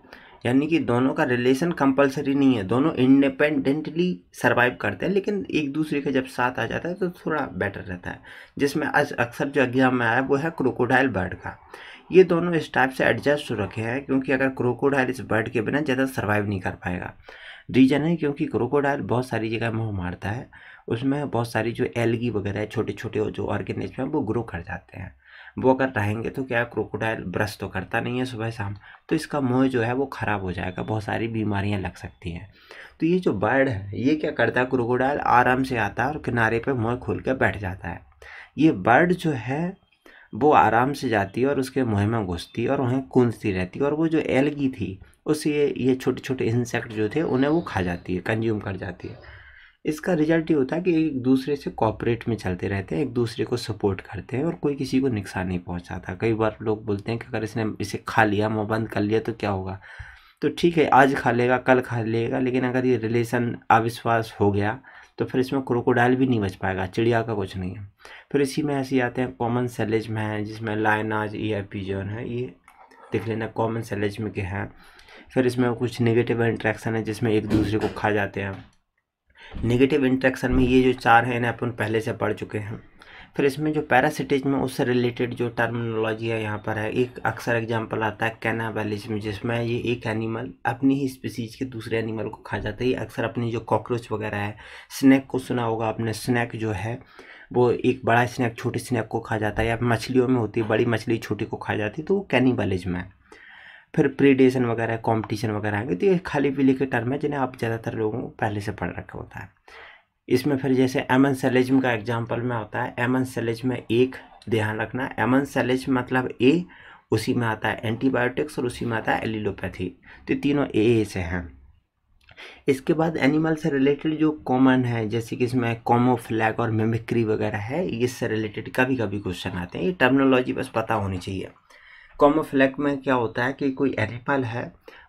यानी कि दोनों का रिलेशन कंपलसरी नहीं है दोनों इंडिपेंडेंटली सर्वाइव करते हैं लेकिन एक दूसरे के जब साथ आ जाता है तो थोड़ा बेटर रहता है जिसमें आज अक्सर जो एग्जाम में आया वो है क्रोकोडाइल बर्ड का ये दोनों इस टाइप से एडजस्ट हो रखे हैं क्योंकि अगर क्रोकोडाइल इस बर्ड के बिना ज़्यादा सर्वाइव नहीं कर पाएगा रीजन है क्योंकि क्रोकोडाइल बहुत सारी जगह मुँह मारता है उसमें बहुत सारी जो एलगी वगैरह छोटे छोटे जो ऑर्गेनिज्म हैं वो ग्रो कर जाते हैं वो अगर रहेंगे तो क्या क्रोकोडाइल ब्रश तो करता नहीं है सुबह शाम तो इसका मुँह जो है वो ख़राब हो जाएगा बहुत सारी बीमारियाँ लग सकती हैं तो ये जो बर्ड है ये क्या करता है क्रोकोडाइल आराम से आता है और किनारे पर मुँह खोल कर बैठ जाता है ये बर्ड जो है वो आराम से जाती है और उसके मुँह में घुसती और वहीं कूदती रहती है और वो जो एलगी थी उसे ये छोटे छोटे इंसेक्ट जो थे उन्हें वो खा जाती है कंज्यूम कर जाती है इसका रिजल्ट ये होता है कि एक दूसरे से कॉपरेट में चलते रहते हैं एक दूसरे को सपोर्ट करते हैं और कोई किसी को नुकसान नहीं पहुंचाता कई बार लोग बोलते हैं कि अगर इसने इसे खा लिया मुँह बंद कर लिया तो क्या होगा तो ठीक है आज खा लेगा कल खा लेगा लेकिन अगर ये रिलेशन अविश्वास हो गया तो फिर इसमें क्रोकोडाइल भी नहीं बच पाएगा चिड़िया का कुछ नहीं है फिर इसी में ऐसे आते हैं कॉमन सेलेज में e है जिसमें लाइनाज ई आई पी जोन है ये देख लेना कॉमन सेलेज में के हैं फिर इसमें कुछ नेगेटिव इंट्रैक्शन है जिसमें एक दूसरे को खा जाते हैं नेगेटिव इंट्रैक्शन में ये जो चार हैं इन्हें अपन पहले से पढ़ चुके हैं फिर इसमें जो पैरासिटिज में उससे रिलेटेड जो टर्मिनोलॉजी है यहाँ पर है एक अक्सर एग्जाम्पल आता है में जिसमें ये एक एनिमल अपनी ही स्पीसीज के दूसरे एनिमल को खा जाता है ये अक्सर अपनी जो कॉकरोच वगैरह है स्नैक को सुना होगा आपने स्नैक जो है वो एक बड़ा स्नैक छोटे स्नैक को खा जाता है या मछलियों में होती है बड़ी मछली छोटी को खा जाती है तो वो कैनिबलिज्म है फिर प्रीडेशन वगैरह कंपटीशन वगैरह आएंगे तो ये खाली पीली के टर्म है जिन्हें आप ज़्यादातर लोगों को पहले से पढ़ रखा होता है इसमें फिर जैसे एमन सेलेजम का एग्जाम्पल में आता है एमन सेलेज में एक ध्यान रखना एमन सेलेज मतलब ए उसी में आता है एंटीबायोटिक्स और उसी में आता है एलिलोपैथी तो तीनों ए ए से हैं इसके बाद एनिमल से रिलेटेड जो कॉमन है जैसे कि इसमें कॉमोफ्लैग और मेमिक्री वगैरह है इससे रिलेटेड कभी कभी क्वेश्चन आते हैं ये टर्मिनोलॉजी बस पता होनी चाहिए कॉमोफ्लेक्ट में क्या होता है कि कोई एनिमल है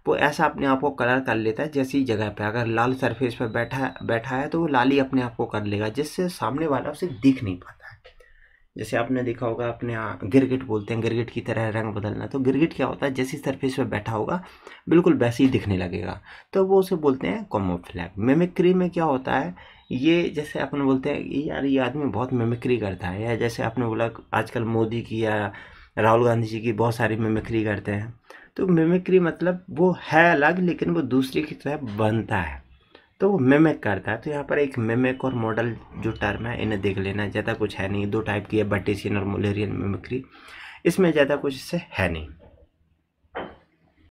वो ऐसा अपने आप को कलर कर लेता है जैसी जगह पे अगर लाल सरफेस पर बैठा बैठा है तो वो लाल ही अपने आप को कर लेगा जिससे सामने वाला उसे दिख नहीं पाता है जैसे आपने देखा होगा अपने यहाँ गिरगिट बोलते हैं गिरगिट की तरह रंग बदलना तो गिरगिट क्या होता है जैसी सरफेस पर बैठा होगा बिल्कुल वैसे ही दिखने लगेगा तो वो उसे बोलते हैं कॉमोफ्लैग मेमिक्री में क्या होता है ये जैसे अपन बोलते हैं यार ये आदमी बहुत मेमिक्री करता है या जैसे आपने बोला आजकल मोदी की या राहुल गांधी जी की बहुत सारी मिमिक्री करते हैं तो मिमिक्री मतलब वो है अलग लेकिन वो दूसरे की तरह बनता है तो वो मिमिक करता है तो यहाँ पर एक मिमिक और मॉडल जो टर्म है इन्हें देख लेना ज़्यादा कुछ है नहीं दो टाइप की है बटेसियन और मोलेरियन मिमिक्री इसमें ज़्यादा कुछ इससे है नहीं